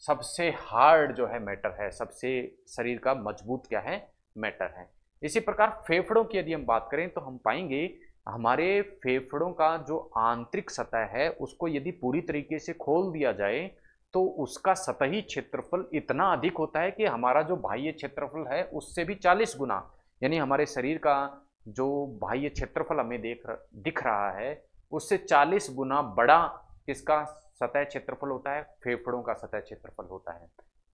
S1: सबसे हार्ड जो है मैटर है सबसे शरीर का मजबूत क्या है मैटर है इसी प्रकार फेफड़ों की यदि हम बात करें तो हम पाएंगे हमारे फेफड़ों का जो आंतरिक सतह है उसको यदि पूरी तरीके से खोल दिया जाए तो उसका सतही क्षेत्रफल इतना अधिक होता है कि हमारा जो बाह्य क्षेत्रफल है उससे भी 40 गुना यानी हमारे शरीर का जो बाह्य क्षेत्रफल हमें देख दिख रहा है उससे 40 गुना बड़ा किसका सतह क्षेत्रफल होता है फेफड़ों का सतह क्षेत्रफल होता है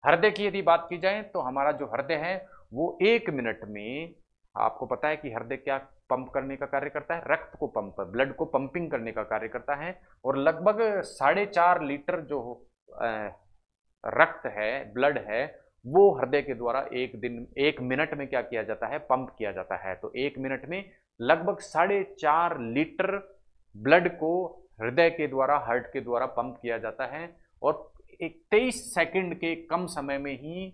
S1: हृदय की यदि बात की जाए तो हमारा जो हृदय है वो एक मिनट में आपको पता है कि हृदय क्या पंप करने का कार्य करता है रक्त को पंप ब्लड को पंपिंग करने का कार्य करता है और लगभग साढ़े चार लीटर जो रक्त है ब्लड है वो हृदय के द्वारा एक दिन एक मिनट में क्या किया जाता है पंप किया जाता है तो एक मिनट में लगभग साढ़े चार लीटर ब्लड को हृदय के द्वारा हार्ट के द्वारा पंप किया जाता है और एक तेईस सेकेंड के कम समय में ही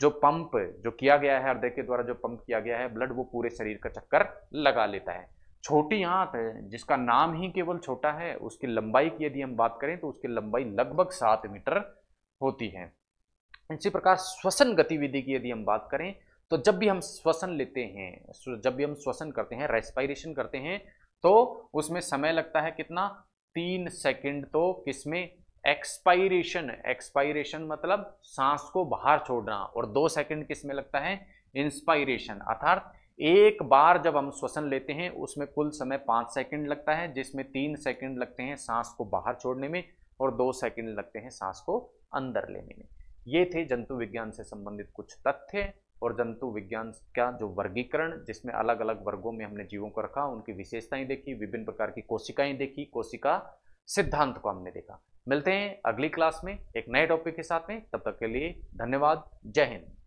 S1: जो पंप जो किया गया है हृदय के द्वारा जो पंप किया गया है ब्लड वो पूरे शरीर का चक्कर लगा लेता है छोटी आंत जिसका नाम ही केवल छोटा है उसकी लंबाई की यदि हम बात करें तो उसकी लंबाई लगभग सात मीटर होती है इसी प्रकार श्वसन गतिविधि की यदि हम बात करें तो जब भी हम श्वसन लेते हैं जब भी हम श्वसन करते हैं रेस्पायरेशन करते हैं तो उसमें समय लगता है कितना तीन सेकंड तो किसमें एक्सपायरेशन एक्सपायरेशन मतलब सांस को बाहर छोड़ना और दो सेकंड किसमें लगता है इंस्पायरेशन अर्थात एक बार जब हम श्वसन लेते हैं उसमें कुल समय पाँच सेकंड लगता है जिसमें तीन सेकंड लगते हैं सांस को बाहर छोड़ने में और दो सेकंड लगते हैं सांस को अंदर लेने में ये थे जंतु विज्ञान से संबंधित कुछ तथ्य और जंतु विज्ञान का जो वर्गीकरण जिसमें अलग अलग वर्गों में हमने जीवों को रखा उनकी विशेषताएं देखी विभिन्न प्रकार की कोशिकाएं देखी कोशिका सिद्धांत को हमने देखा मिलते हैं अगली क्लास में एक नए टॉपिक के साथ में तब तक के लिए धन्यवाद जय हिंद